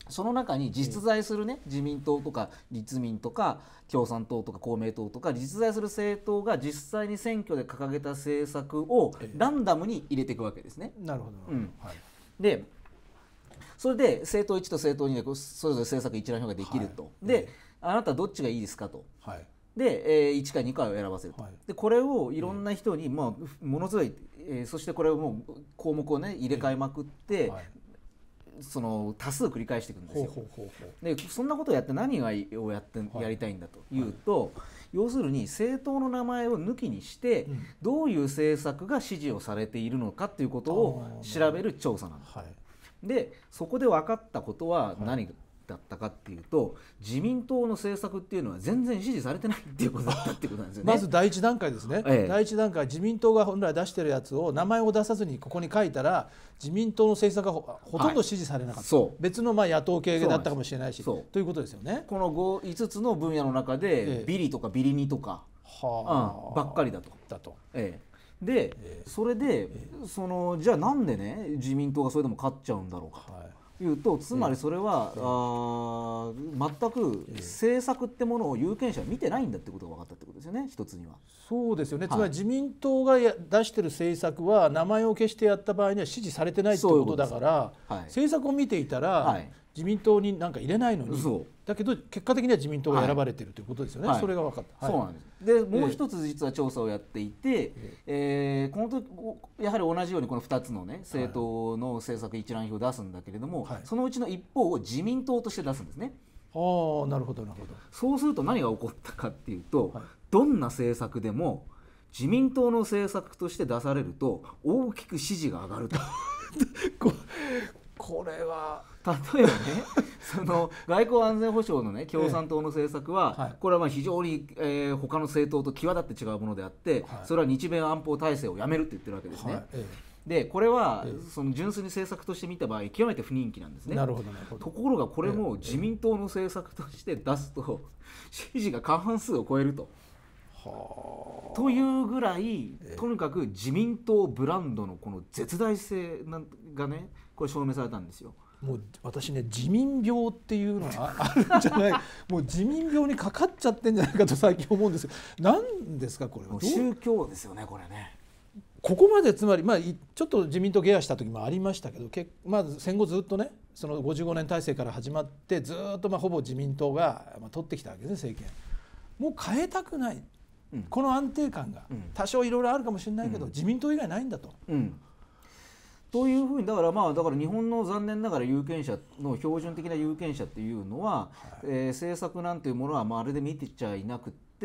その中に実在するね、自民党とか立民とか共産党とか公明党とか実在する政党が実際に選挙で掲げた政策をランダムに入れていくわけですね。なるほど、うんはい、でそれで政党1と政党2でそれぞれ政策一覧表ができると。はい、で、あなたどっちがいいですかと。はいで、えー、1か2回を選ばせると、はい、でこれをいろんな人に、うん、まあ、ものすごい、えー、そしてこれをもう項目をね入れ替えまくって、はい、その多数繰り返していくんですよ。でそんなことをやって何がをやって、やりたいんだというと、要するに政党の名前を抜きにして、どういう政策が支持をされているのかということを調べる調査なんです。でそこで分かったことは何か、だったかっていうと自民党の政策っていうのは全然支持されてないっていうことだったっていうことなんですよねまず第一段階ですね、ええ、第一段階自民党が本来出してるやつを名前を出さずにここに書いたら自民党の政策がほほとんど支持されなかった、はい、別のまあ野党系だったかもしれないしということですよねこの 5, 五つの分野の中で、ビリとかビリニとか、はあ、うん、ばっかりだと。だとええで、それで、そのじゃあなんでね自民党がそれでも勝っちゃうんだろうかはいいうとつまりそれは、うんあ、全く政策ってものを有権者は見てないんだってことが分かったってことですよね一つには。そうですよね、はい、つまり自民党が出してる政策は名前を消してやった場合には支持されてないってことだから、はい、政策を見ていたら、はい、自民党になんか入れないのにだけど結果的には自民党が選ばれてるということですよね、はい、それが分かった、はい、そうなんですでもう一つ実は調査をやっていて、えー、えー、この時やはり同じようにこの2つの、ね、政党の政策一覧表を出すんだけれども、はい、そのうちの一方を自民党として出すんですね。あなるほどなるほどそうすると何が起こったかっていうと、どんな政策でも自民党の政策として出されると大きく支持が上がると これは例えばね その外交安全保障のね共産党の政策は、ええはい、これはまあ非常に、えー、他の政党と際立って違うものであって、はい、それは日米安保体制をやめるって言ってるわけですね。はいえでこれは、その純粋に政策として見た場合極めて不人気なんですね。なるほどところがこれも自民党の政策として出すと、支持が過半数を超えると。はというぐらいとにかく自民党ブランドのこの絶大性なんがねこれ証明されたんですよ。もう私ね自民病っていうのがあるんじゃないもう自民病にかかっちゃってんじゃないかと最近思うんですけど何ですかこれは宗教ですよねこれね。ここまでつまり、まあ、ちょっと自民党ゲアした時もありましたけどけ、まあ、戦後ずっとねその55年体制から始まってずっとまあほぼ自民党が取ってきたわけですね政権。もう変えたくない、うん、この安定感が、うん、多少いろいろあるかもしれないけど、うん、自民党以外ないんだと。というふうにだからまあだから日本の残念ながら有権者の標準的な有権者っていうのは、はい、えー、政策なんていうものはまるで見てちゃいなくて。っ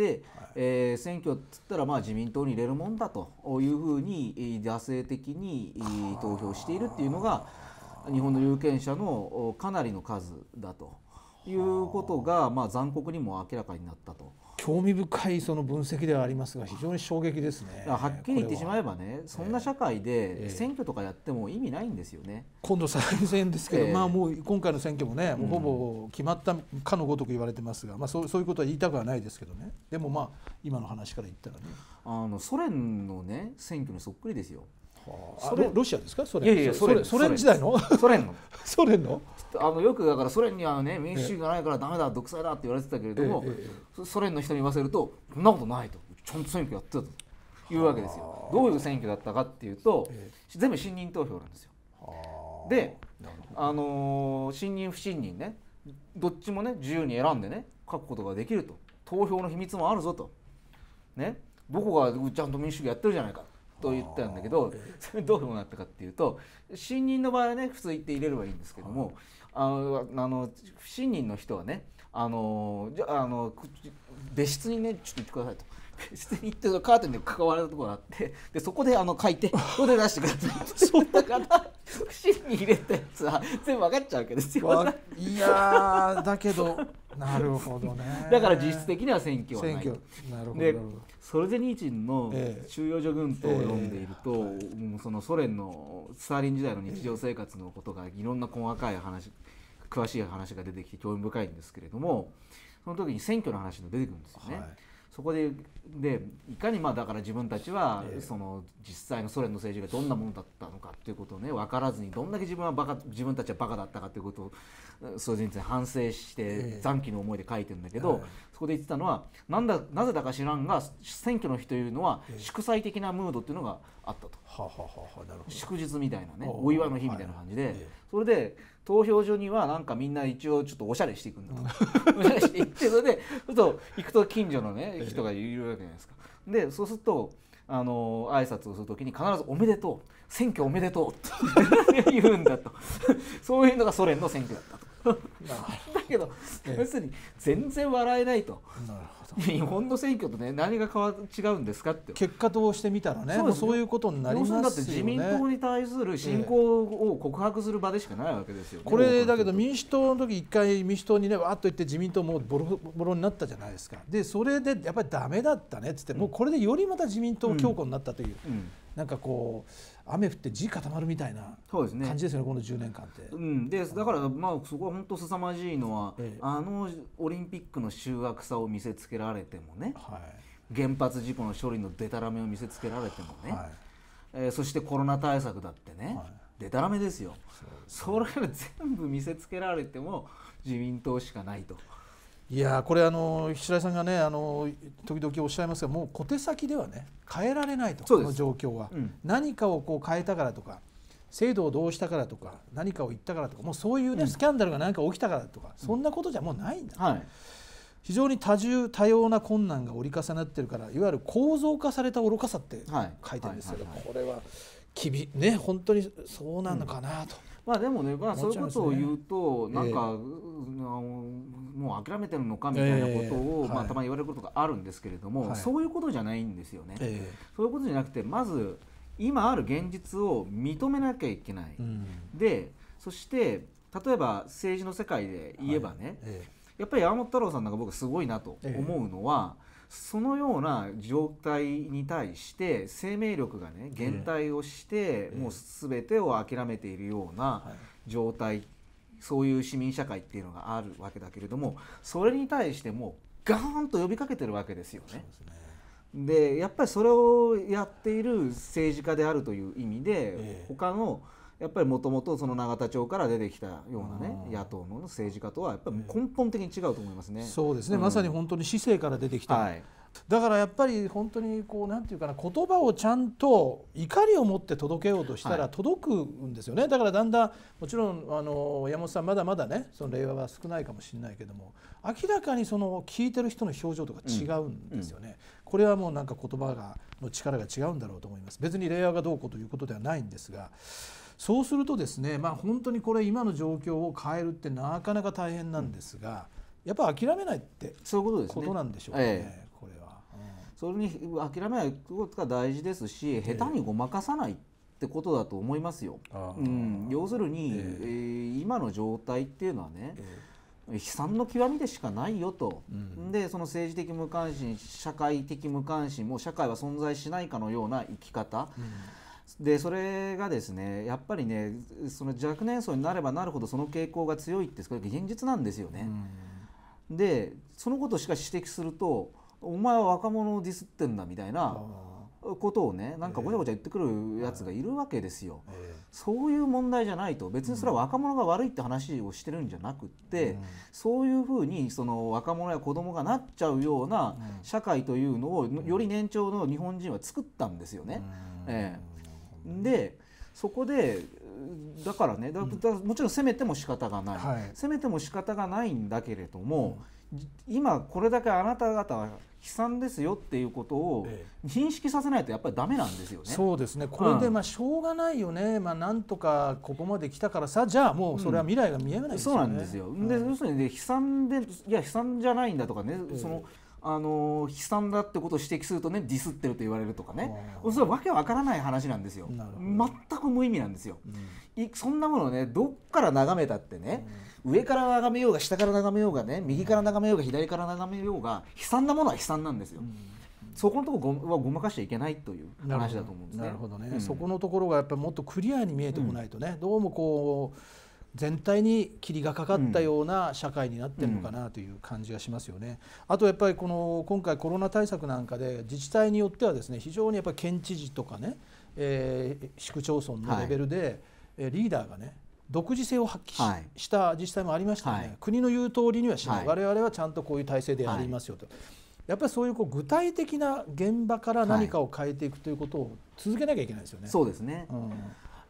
えー、選挙っつったらまあ自民党に入れるもんだというふうに惰性的に投票しているっていうのが日本の有権者のかなりの数だということがまあ残酷にも明らかになったと。興味深いその分析ではありますが非常に衝撃ですねはっきり言ってしまえばねそんな社会で選挙とかやっても意味ないんですよね、えー、今度再選ですけど、えー、まあもう今回の選挙もねもうほぼ決まったかのごとく言われてますが、まあ、そうそういうことは言いたくはないですけどねでもまあ今の話から言ったらねあのソ連のね選挙にそっくりですよそれロシアですかソ連いやいやソ連ソ連時代のソ連の ソ連のあのよくだからソ連にはね民主主義がないからダメだ独裁だって言われてたけれども、ソ連の人に言わせるとそんなことないとちゃんと選挙やってたというわけですよどういう選挙だったかっていうと、全部信任投票なんですよであの信任不信任ねどっちもね自由に選んでね書くことができると投票の秘密もあるぞとねどこがちゃんと民主主義やってるじゃないかと言ったんだけどそれどうなったかっていうと信任の場合はね普通言って入れればいいんですけども、あのあの不信任の人はねあのじゃあの別室にねちょっと行ってくださいと出演ってカーテンで関わるところがあってでそこであの書いてそこで出してくださいそうだから芯に入れたやつは全部分かっちゃうわけですよいやだけどなるほどねだから実質的には選挙はない選挙なるほどでソルジェニーチンの「収容所軍と読んでいると、えーえー、そのソ連のスターリン時代の日常生活のことがいろんな細かい話詳しい話が出てきて興味深いんですけれどもその時に選挙の話が出てくるんですよね。はいそこででいかにまあだから自分たちはその実際のソ連の政治がどんなものだったのかっていうことをね分からずにどんだけ自分はバカ自分たちはバカだったかということをそれ全然反省して残機の思いで書いてるんだけど、そこで言ってたのはなんだなぜだか知らんが選挙の日というのは祝祭的なムードっていうのがあったと。はははなるほど祝日みたいなねお祝いの日みたいな感じで、はい、それで投票所にはなんかみんな一応ちょっとおしゃれしていくんだと、おしゃれしていってそれでちょっと行くと近所のね人がいるわけじゃないですか。でそうするとあの挨拶をするときに必ず「おめでとう選挙おめでとう」って 言うんだとそういうのがソ連の選挙だったと。だけど、要するに全然笑えないとなるほど日本の選挙と、ね、何が変わ違うんですかって結果としてみたらねそうそういうことになりますよねだって自民党に対する信仰を告白する場でしかないわけですよ、ね、これだけど民主党の時一回民主党にねわっと言って自民党もボロボロになったじゃないですかでそれでやっぱりだめだったねっつって、もうこれでよりまた自民党強固になったという、うんうん、なんかこう雨降って地固まるみたいな感じですよね、ね、この10年間って。うん、でだからまあそこは本当凄まじいのは、ええ、あのオリンピックの醜悪さを見せつけられてもね、はい、原発事故の処理のでたらめを見せつけられてもね、はい、えー、そしてコロナ対策だってね、はい、でたらめですよそれ全部見せつけられても自民党しかないと。いやこれあの白井さんがねあの時々おっしゃいますがもう小手先ではね変えられないとこの状況は、うん、何かをこう変えたからとか制度をどうしたからとか何かを言ったからとかもうそういうね、うん、スキャンダルが何か起きたからとか、そんなことじゃもうないんだ、はい、非常に多重多様な困難が折り重なってるからいわゆる構造化された愚かさって書いてるんですけど、これはびね本当にそうなのかなと。まあでもね、まあ、そういうことを言うと、ね、なんか、えーもう諦めてるのかみたいなことを、まあ、たまに言われることがあるんですけれども、はい、そういうことじゃないんですよね。そういうことじゃなくてまず今ある現実を認めなきゃいけない、うん、でそして例えば政治の世界で言えばね、はい、やっぱり山本太郎さんなんか僕すごいなと思うのは、えそのような状態に対して生命力がね減退をして、え、もう全てを諦めているような状態っそういう市民社会っていうのがあるわけだけれどもそれに対してもガーンと呼びかけてるわけですよね。で、ね、やっぱりそれをやっている政治家であるという意味で、ええ、他のやっぱりもともとその永田町から出てきたようなね、野党の政治家とはやっぱり根本的に違うと思いますね。そうですね、うん、まさに本当に市政から出てきた、はいだからやっぱり本当にこうなんていうかな言葉をちゃんと怒りを持って届けようとしたら届くんですよね、はい、だからだんだんもちろんあの山本さんまだまだねその令和は少ないかもしれないけども明らかにその聞いてる人の表情とか違うんですよね、うんうん、これはもうなんか言葉がの力が違うんだろうと思います別に令和がどうこうということではないんですがそうするとですねまあ本当にこれ今の状況を変えるってなかなか大変なんですが、やっぱ諦めないってそういうことです、ね、ことなんでしょうかね。ええそれに諦めないことが大事ですし下手にごまかさないってことだと思いますよ。うん、要するに、えー、今の状態っていうのはね、悲惨の極みでしかないよと、うん、でその政治的無関心社会的無関心も社会は存在しないかのような生き方、うん、でそれがですねやっぱりねその若年層になればなるほどその傾向が強いってそれ現実なんですよね。うん、でそのことしか指摘するとお前は若者をディスってんだみたいなことをねなんかごちゃごちゃ言ってくるやつがいるわけですよ、そういう問題じゃないと別にそれは若者が悪いって話をしてるんじゃなくって、そういうふうにその若者や子供がなっちゃうような社会というのをより年長の日本人は作ったんですよね。えー、でそこでだからねだだもちろん攻めても仕方がない、攻めても仕方がないんだけれども、今これだけあなた方は悲惨ですよっていうことを認識させないとやっぱりダメなんですよね。そうですねこれでまあしょうがないよね、うん、まあ、なんとかここまで来たからさじゃあもうそれは未来が見えないですよね。うん、そうなんですよ、うん、で要するに、悲惨でいや悲惨じゃないんだとかね、そのあの悲惨だってことを指摘するとねディスってると言われるとかねそれはわけわからない話なんですよ全く無意味なんですよ、うん、そんなものねどっから眺めたってね、うん上から眺めようが下から眺めようがね右から眺めようが左から眺めようが悲惨なものは悲惨なんですよ。そこのところはごまかしちゃいけないという話だと思うんですね。なるほどね、うん、そこのところがやっぱりもっとクリアに見えてこないとね、うん、どうもこう全体に霧がかかったような社会になってるのかなという感じがしますよね。あとやっぱりこの今回コロナ対策なんかで自治体によってはですね非常にやっぱ県知事とかね、えー、市区町村のレベルで、はい、リーダーがね独自性を発揮し,、た自治体もありましたよね、はい、国の言う通りにはしない、はい、我々はちゃんとこういう体制でやりますよと、はい、やっぱりそういうこう具体的な現場から何かを変えていくということを続けなきゃいけないですよね。そうですね、うん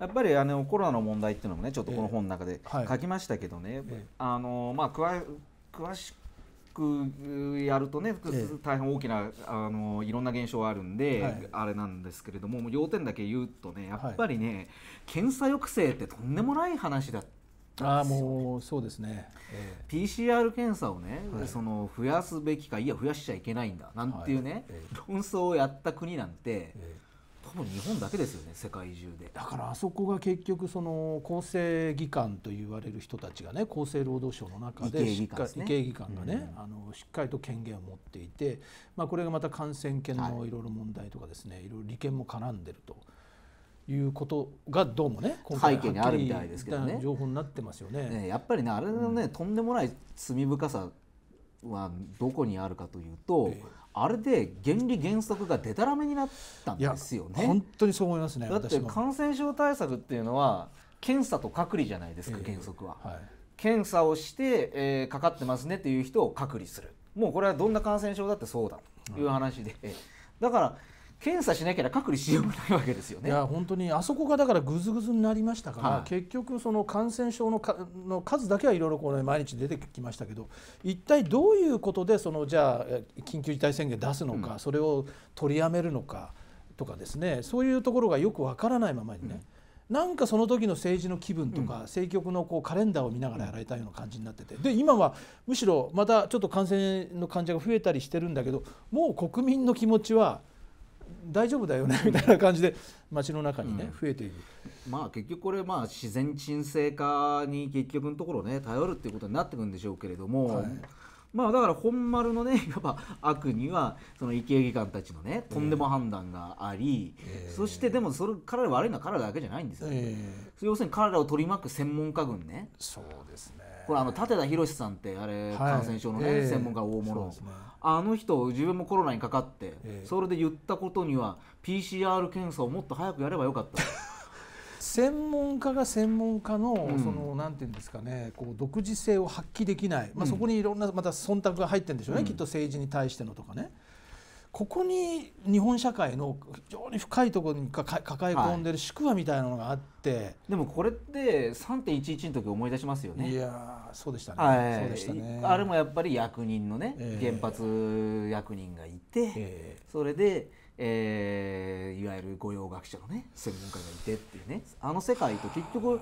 やっぱりあのコロナの問題っていうのもねちょっとこの本の中で書きましたけどね、えーはい、あのまあ詳しくくやるとね、大変大きなあのいろんな現象があるんで、はい、あれなんですけれどももう要点だけ言うとねやっぱりね、はい、検査抑制ってとんでもない話だった。あもうそうですね、えー、PCR 検査をね、はい、その増やすべきかいや増やしちゃいけないんだなんていうね、はいえー、論争をやった国なんて、ええ日本だけですよね世界中でだからあそこが結局その厚生技官と言われる人たちがね厚生労働省の中で医系技官がね、うん、あのしっかりと権限を持っていて、まあ、これがまた感染研のいろいろ問題とかですね、はい、ろいろ利権も絡んでると。いうことがどうもね今回の。あるた情報になってますよね、ね、やっぱりねあれのね、うん、とんでもない罪深さはどこにあるかというと、えあれで原理原則がでたらめになったんですよね。本当にそう思いますねだって感染症対策っていうのは検査と隔離じゃないですか、原則は、はい、検査をして、えー、かかってますねっていう人を隔離するもうこれはどんな感染症だってそうだという話で、うん、だから検査しなければ隔離しようもないわけですよね。いや本当にあそこがだからぐずぐずになりましたから、はい、結局その感染症のかの数だけはいろいろこ毎日出てきましたけど一体どういうことでそのじゃあ緊急事態宣言出すのか、うん、それを取りやめるのかとかですねそういうところがよくわからないままにね。うんなんかその時の政治の気分とか、政局のこうカレンダーを見ながらやられたような感じになっててで今はむしろまたちょっと感染の患者が増えたりしてるんだけどもう国民の気持ちは大丈夫だよねみたいな感じで街の中にね、増えているまあ結局これまあ自然沈静化に結局のところね頼るっていうことになってくるんでしょうけれども、はい、まあだから本丸のねいわば悪にはその池江議官たちのねとんでも判断があり、えー、そしてでもそれ彼ら悪いのは彼らだけじゃないんですよ、えー、要するに彼らを取り巻く専門家軍ねそうですねこれあの舘田博さんってあれ、感染症のね、専門家大物、ね、あの人自分もコロナにかかって、えそれで言ったことには PCR 検査をもっと早くやればよかった 専門家が専門家の、うん、そのなんていうんですかねこう独自性を発揮できない、まあ、そこにいろんなまた忖度が入ってるんでしょうね、うん、きっと政治に対してのとかね。ここに日本社会の非常に深いところに抱え込んでる宿話みたいなのがあって、はい、でもこれって3.11の時思い出しますよねいやそうでしたねはい、そうでしたねあれもやっぱり役人のね、えー、原発役人がいて、えー、それで、えー、いわゆる御用学者のね専門家がいてっていうねあの世界と結局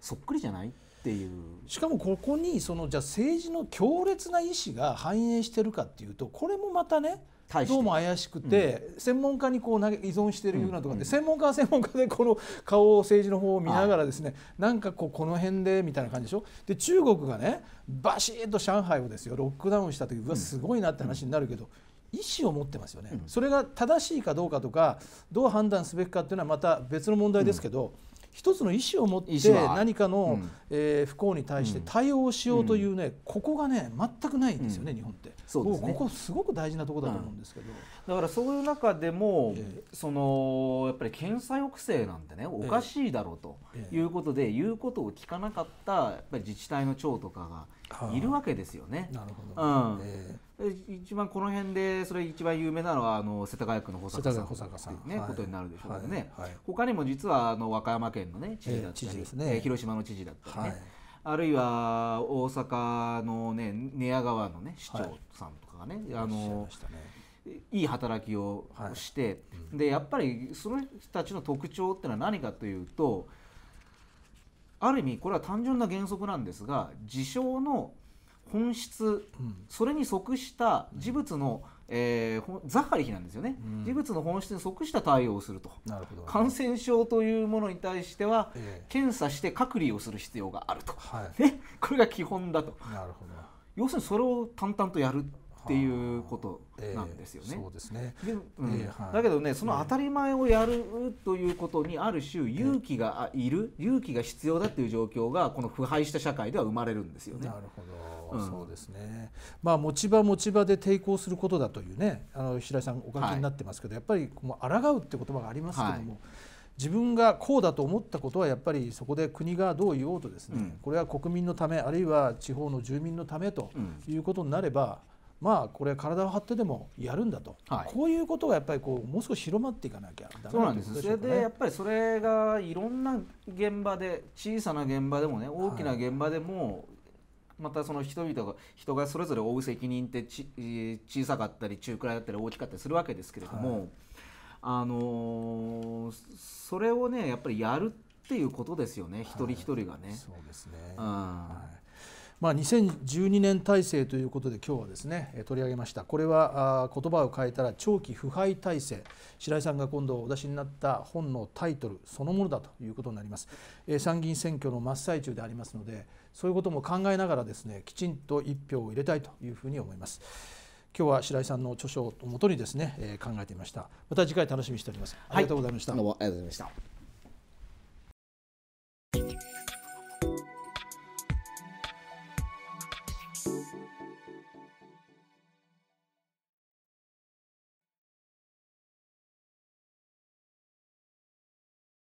そっくりじゃないっていうしかもここにそのじゃあ政治の強烈な意志が反映してるかっていうとこれもまたねどうも怪しくて、うん、専門家にこう依存しているようなとかで、専門家は専門家でこの顔を政治の方を見ながらですね、はい、なんかこうこの辺でみたいな感じでしょで中国がねバシッと上海をですよロックダウンした時うわすごいなって話になるけど。意思を持ってますよね、それが正しいかどうかとかどう判断すべきかっていうのはまた別の問題ですけど、一つの意思を持って何かの、うん、えー、不幸に対して対応しようというね、うん、ここがね全くないんですよね、うん、日本って。そうですね、ここすごく大事なところだと思うんですけど、だからそういう中でも、えー、そのやっぱり検査抑制なんてねおかしいだろうということで、えー、言うことを聞かなかったやっぱり自治体の長とかがいるわけですよね。なるほど、うんえー一番この辺でそれ一番有名なのはあの世田谷区の保坂さん坂さんね、はい、ことになるでしょうね、はいはい、他にも実はあの和歌山県のね知事だったり、えーね、広島の知事だったりね、あるいは大阪のね寝屋川のね市長さんとかがね、あのいい働きをして、うん、でやっぱりその人たちの特徴ってのは何かというとある意味これは単純な原則なんですが自称の本質、それに即した事物の、えー、ザハリヒなんですよね、うん、事物の本質に即した対応をすると、ね、感染症というものに対しては、えー、検査して隔離をする必要があると、はい、ね、これが基本だとなるほど要するにそれを淡々とやるっていうことなんですよね。えー、そうですねうんえーはい、だけどねその当たり前をやるということにある種勇気がいる、えー、勇気が必要だという状況がこの腐敗した社会では生まれるんですよね。なるほど、うん、そうですね、まあ、持ち場持ち場で抵抗することだというねあの白井さんお書きになってますけど、はい、やっぱりもう抗うって言葉がありますけども。はい自分がこうだと思ったことはやっぱりそこで国がどう言おうとですね、うん、これは国民のためあるいは地方の住民のためということになれば、まあこれ体を張ってでもやるんだと、はい、こういうことがやっぱりこうもう少し広まっていかなきゃそうなんです、それでやっぱりそれがいろんな現場で小さな現場でもね大きな現場でも、またその人々が人がそれぞれ負う責任ってち小さかったり中くらいだったり大きかったりするわけですけれども、はい、あのー、それをねやっぱりやるっていうことですよね、はい、一人一人がね。そうですね、うん、はいまあ、2012年体制ということで今日はですね取り上げましたこれは言葉を変えたら長期腐敗体制白井さんが今度お出しになった本のタイトルそのものだということになります参議院選挙の真っ最中でありますのでそういうことも考えながらですねきちんと一票を入れたいというふうに思います今日は白井さんの著書をもとにですね、考えてみましたまた次回楽しみにしております、ありがとうございましたどうもありがとうございました